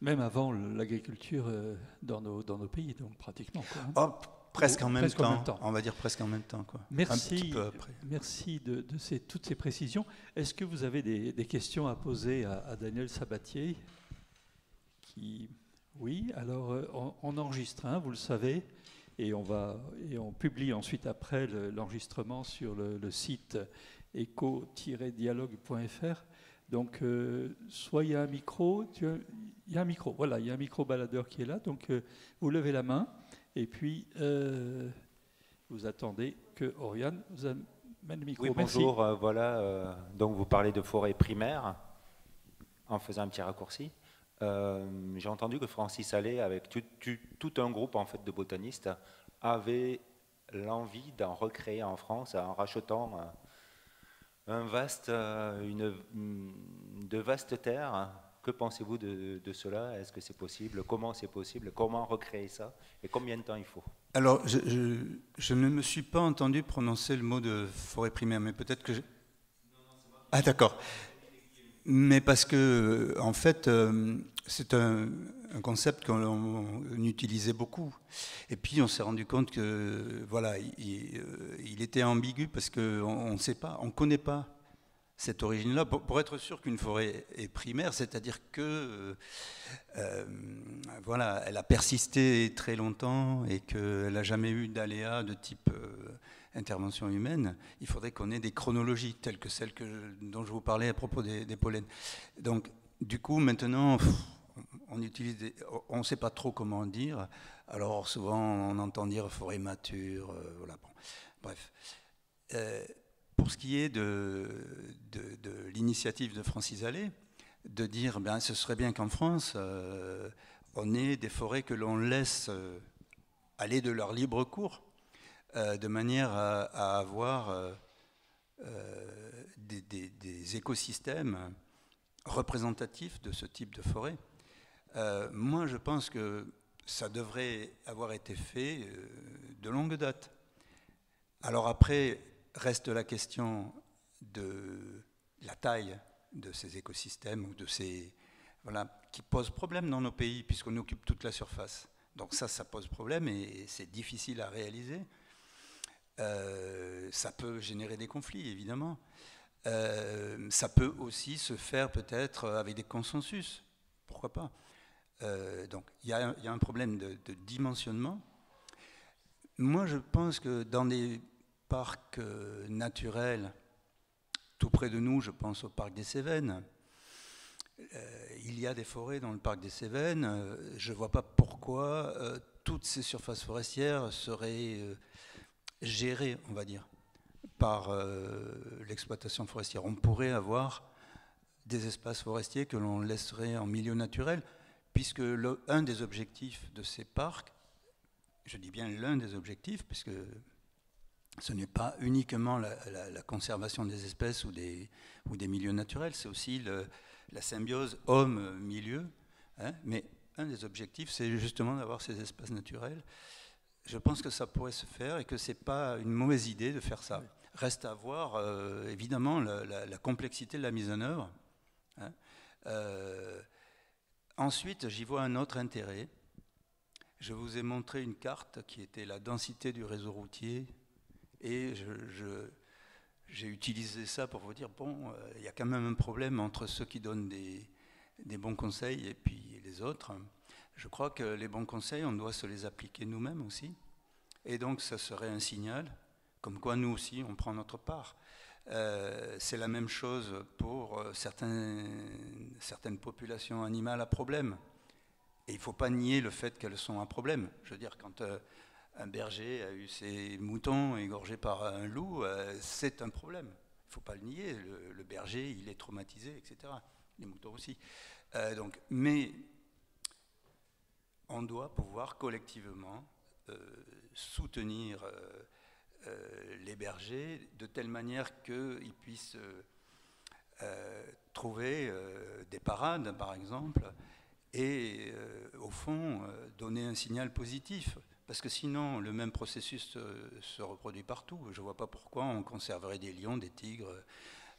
Même avant l'agriculture euh, dans nos, dans nos pays, donc pratiquement. Hein. Oh, presque, en même, temps, On va dire presque en même temps. Quoi. Merci, merci de, de ces, toutes ces précisions. Est-ce que vous avez des, des questions à poser à, Daniel Sabatier qui... Oui, alors euh, on, enregistre, hein, vous le savez et on, va, et on publie ensuite après l'enregistrement sur le, site eco dialoguefr Donc, euh, soit il y a un micro, il y a un micro, voilà, il y a un micro baladeur qui est là, donc euh, vous levez la main et puis euh, vous attendez que Oriane vous amène le micro. Oui, bonjour,
voilà, donc vous parlez de forêt primaire en faisant un petit raccourci. Euh, j'ai entendu que Francis Allais, avec tout, un groupe en fait de botanistes, avait l'envie d'en recréer en France en rachetant euh, un vaste, euh, une, mm, de vastes terres. Que pensez-vous de, cela Est-ce que c'est possible Comment c'est possible Comment recréer ça Et combien de temps il faut
Alors, je, je, ne me suis pas entendu prononcer le mot de forêt primaire, mais peut-être que je... Ah d'accord mais parce que, euh, en fait, euh, c'est un, concept qu'on utilisait beaucoup. Et puis, on s'est rendu compte que, voilà, il, euh, était ambigu parce qu'on ne sait pas, on ne connaît pas cette origine-là, pour, être sûr qu'une forêt est primaire, c'est-à-dire que voilà, elle a persisté très longtemps et qu'elle n'a jamais eu d'aléas de type intervention humaine, il faudrait qu'on ait des chronologies telles que celles dont je vous parlais à propos des, pollens. Donc, du coup, maintenant, on ne sait pas trop comment dire. Alors, souvent, on entend dire forêt mature, euh, voilà. Bref. Euh, pour ce qui est de, l'initiative de Francis Allais, de dire, ben, ce serait bien qu'en France, euh, on ait des forêts que l'on laisse aller de leur libre cours euh, de manière à, avoir euh, euh, des, écosystèmes représentatifs de ce type de forêt. moi, je pense que ça devrait avoir été fait de longue date. Alors après, reste la question de la taille de ces écosystèmes ou de ces voilà qui posent problème dans nos pays puisqu'on occupe toute la surface. Donc ça, ça pose problème et c'est difficile à réaliser. Euh, ça peut générer des conflits, évidemment. Euh, ça peut aussi se faire peut-être euh, avec des consensus. Pourquoi pas Donc il y, a un problème de, de, dimensionnement. Moi, je pense que dans des parcs naturels, tout près de nous, je pense au parc des Cévennes, il y a des forêts dans le parc des Cévennes. je ne vois pas pourquoi toutes ces surfaces forestières seraient gérés, on va dire, par euh, l'exploitation forestière. On pourrait avoir des espaces forestiers que l'on laisserait en milieu naturel, puisque l'un des objectifs de ces parcs, je dis bien l'un des objectifs, puisque ce n'est pas uniquement la, conservation des espèces ou des, milieux naturels, c'est aussi la symbiose homme-milieu. Hein, mais un des objectifs, c'est justement d'avoir ces espaces naturels je pense que ça pourrait se faire et que ce n'est pas une mauvaise idée de faire ça. Reste à voir, euh, évidemment, la, complexité de la mise en œuvre. Hein. Euh, ensuite, j'y vois un autre intérêt. Je vous ai montré une carte qui était la densité du réseau routier et j'ai utilisé ça pour vous dire, bon, euh, il y a quand même un problème entre ceux qui donnent des, des bons conseils et puis les autres. Je crois que les bons conseils, on doit se les appliquer nous-mêmes aussi. Et donc, ça serait un signal, comme quoi nous aussi, on prend notre part. Euh, c'est la même chose pour euh, certains, certaines populations animales à problème. Et il ne faut pas nier le fait qu'elles sont à problème. Je veux dire, quand euh, un berger a eu ses moutons égorgés par un loup, c'est un problème. Il ne faut pas le nier. Le, berger, il est traumatisé, etc. Les moutons aussi. donc, mais on doit pouvoir collectivement euh, soutenir euh, euh, les bergers de telle manière qu'ils puissent trouver des parades, par exemple, et au fond donner un signal positif. Parce que sinon, le même processus se, reproduit partout. Je ne vois pas pourquoi on conserverait des lions, des tigres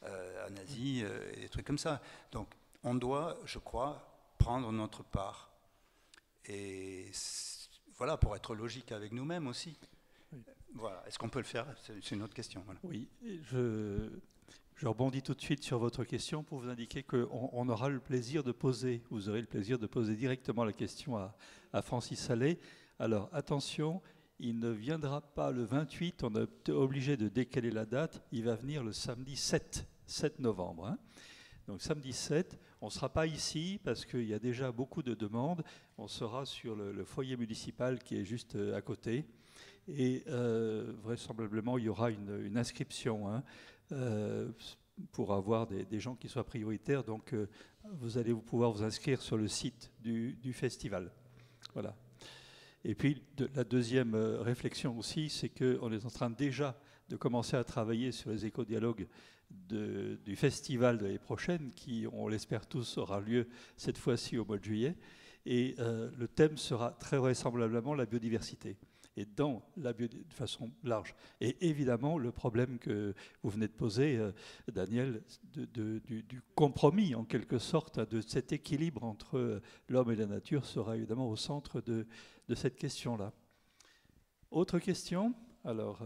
euh, en Asie, et des trucs comme ça. Donc, on doit, je crois, prendre notre part. Et voilà, pour être logique avec nous-mêmes aussi. Voilà. Est-ce qu'on peut le faire C'est une
autre question. Oui, je, rebondis tout de suite sur votre question pour vous indiquer qu'on aura le plaisir de poser, vous aurez le plaisir de poser directement la question à, Francis Salé. Alors attention, il ne viendra pas le 28, on est obligé de décaler la date, il va venir le samedi 7, 7 novembre. Hein. Donc samedi 7, on ne sera pas ici parce qu'il y a déjà beaucoup de demandes. On sera sur le, foyer municipal qui est juste euh, à côté. Et euh, vraisemblablement, il y aura une, inscription hein, euh, pour avoir des, gens qui soient prioritaires. Donc, vous allez pouvoir vous inscrire sur le site du, festival. Voilà. Et puis, la deuxième réflexion aussi, c'est qu'on est en train déjà de commencer à travailler sur les éco-dialogues du festival de l'année prochaine, qui, on l'espère tous, aura lieu cette fois-ci au mois de juillet. Et euh, le thème sera très vraisemblablement la biodiversité et dans la de façon large. Et évidemment, le problème que vous venez de poser, euh, Daniel, de, du, compromis en quelque sorte, de cet équilibre entre euh, l'homme et la nature sera évidemment au centre de, de cette question-là. Autre question Alors,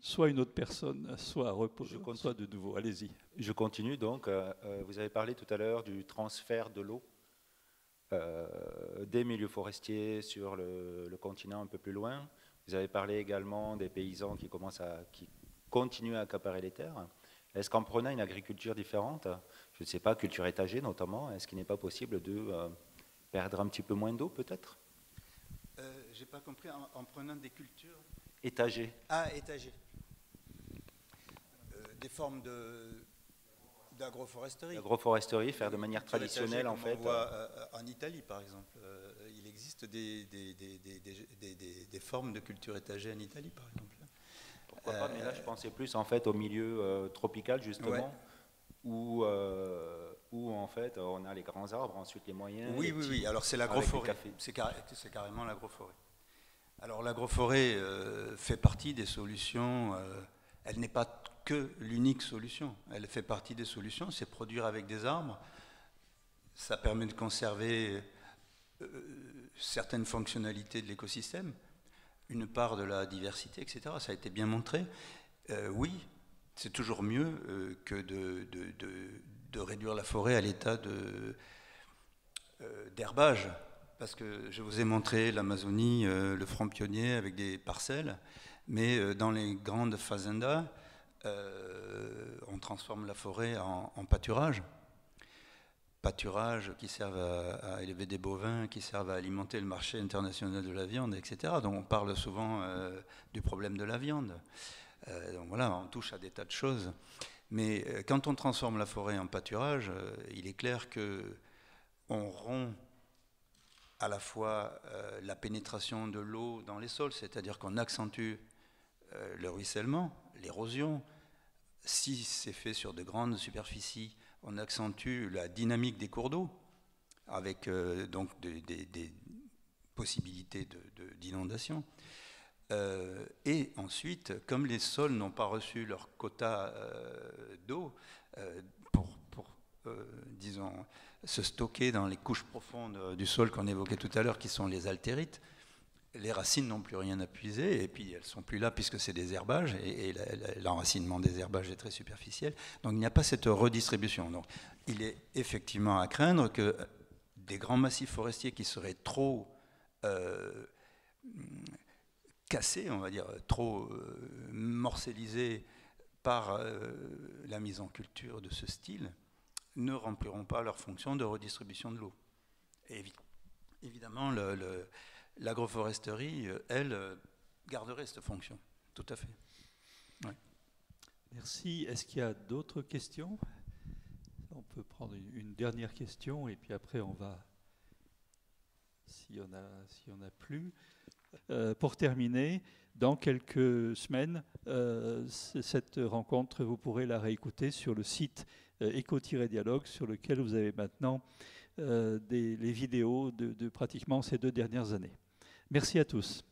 soit une autre personne, soit à repos, soit de nouveau. Allez-y. Je continue donc. Euh, euh, vous avez parlé tout à l'heure du transfert de l'eau euh, des milieux forestiers sur le, continent un peu plus loin. Vous avez parlé également des paysans qui, commencent à, qui continuent à accaparer les terres. Est-ce qu'en prenant une agriculture différente, je ne sais pas, culture étagée notamment, est-ce qu'il n'est pas possible de perdre un petit peu moins d'eau peut-être
Je n'ai pas compris, en, en prenant des cultures
Étagées. Ah,
étagées. Euh, des formes de d'agroforesterie. Agroforesterie, faire de manière traditionnelle en fait. Euh, en Italie par exemple, euh, il existe des, des, des, des, formes de culture étagée en Italie par exemple.
Pourquoi pas, mais là je pensais plus en fait au milieu tropical justement, où, où en fait on a les grands arbres, ensuite les moyens. Oui, oui, oui, alors c'est l'agroforêt,
c'est carrément l'agroforêt.
Alors l'agroforêt euh, fait partie des
solutions. Euh, elle n'est pas que l'unique solution. Elle fait partie des solutions. C'est produire avec des arbres. Ça permet de conserver euh, certaines fonctionnalités de l'écosystème, une part de la diversité, etc. Ça a été bien montré. oui, c'est toujours mieux que de, réduire la forêt à l'état d'herbage parce que je vous ai montré l'Amazonie, euh, le front pionnier avec des parcelles, mais euh, dans les grandes fazendas, euh, on transforme la forêt en, pâturage. Pâturage qui servent à, élever des bovins, qui servent à alimenter le marché international de la viande, etc. Donc on parle souvent du problème de la viande. donc voilà, on touche à des tas de choses. Mais quand on transforme la forêt en pâturage, il est clair que on rompt à la fois euh, la pénétration de l'eau dans les sols, c'est-à-dire qu'on accentue euh, le ruissellement, l'érosion. Si c'est fait sur de grandes superficies, on accentue la dynamique des cours d'eau, avec euh, donc des, possibilités d'inondation. et ensuite, comme les sols n'ont pas reçu leur quota d'eau pour disons, se stocker dans les couches profondes euh, du sol qu'on évoquait tout à l'heure, qui sont les altérites. Les racines n'ont plus rien à puiser, et puis elles sont plus là puisque c'est des herbages, et, l'enracinement des herbages est très superficiel. Donc il n'y a pas cette redistribution. Donc il est effectivement à craindre que des grands massifs forestiers qui seraient trop euh, cassés, on va dire, trop euh, morcellisés par la mise en culture de ce style, ne rempliront pas leur fonction de redistribution de l'eau. évidemment, l'agroforesterie, euh, elle, euh, garderait cette fonction. Tout à fait.
Merci. Est-ce qu'il y a d'autres questions On peut prendre une dernière question et puis après on va, Si on en a, si on plus. Euh, pour terminer, dans quelques semaines, cette rencontre, vous pourrez la réécouter sur le site euh, éco-dialogue sur lequel vous avez maintenant euh, des, les vidéos de pratiquement ces deux dernières années. Merci à tous.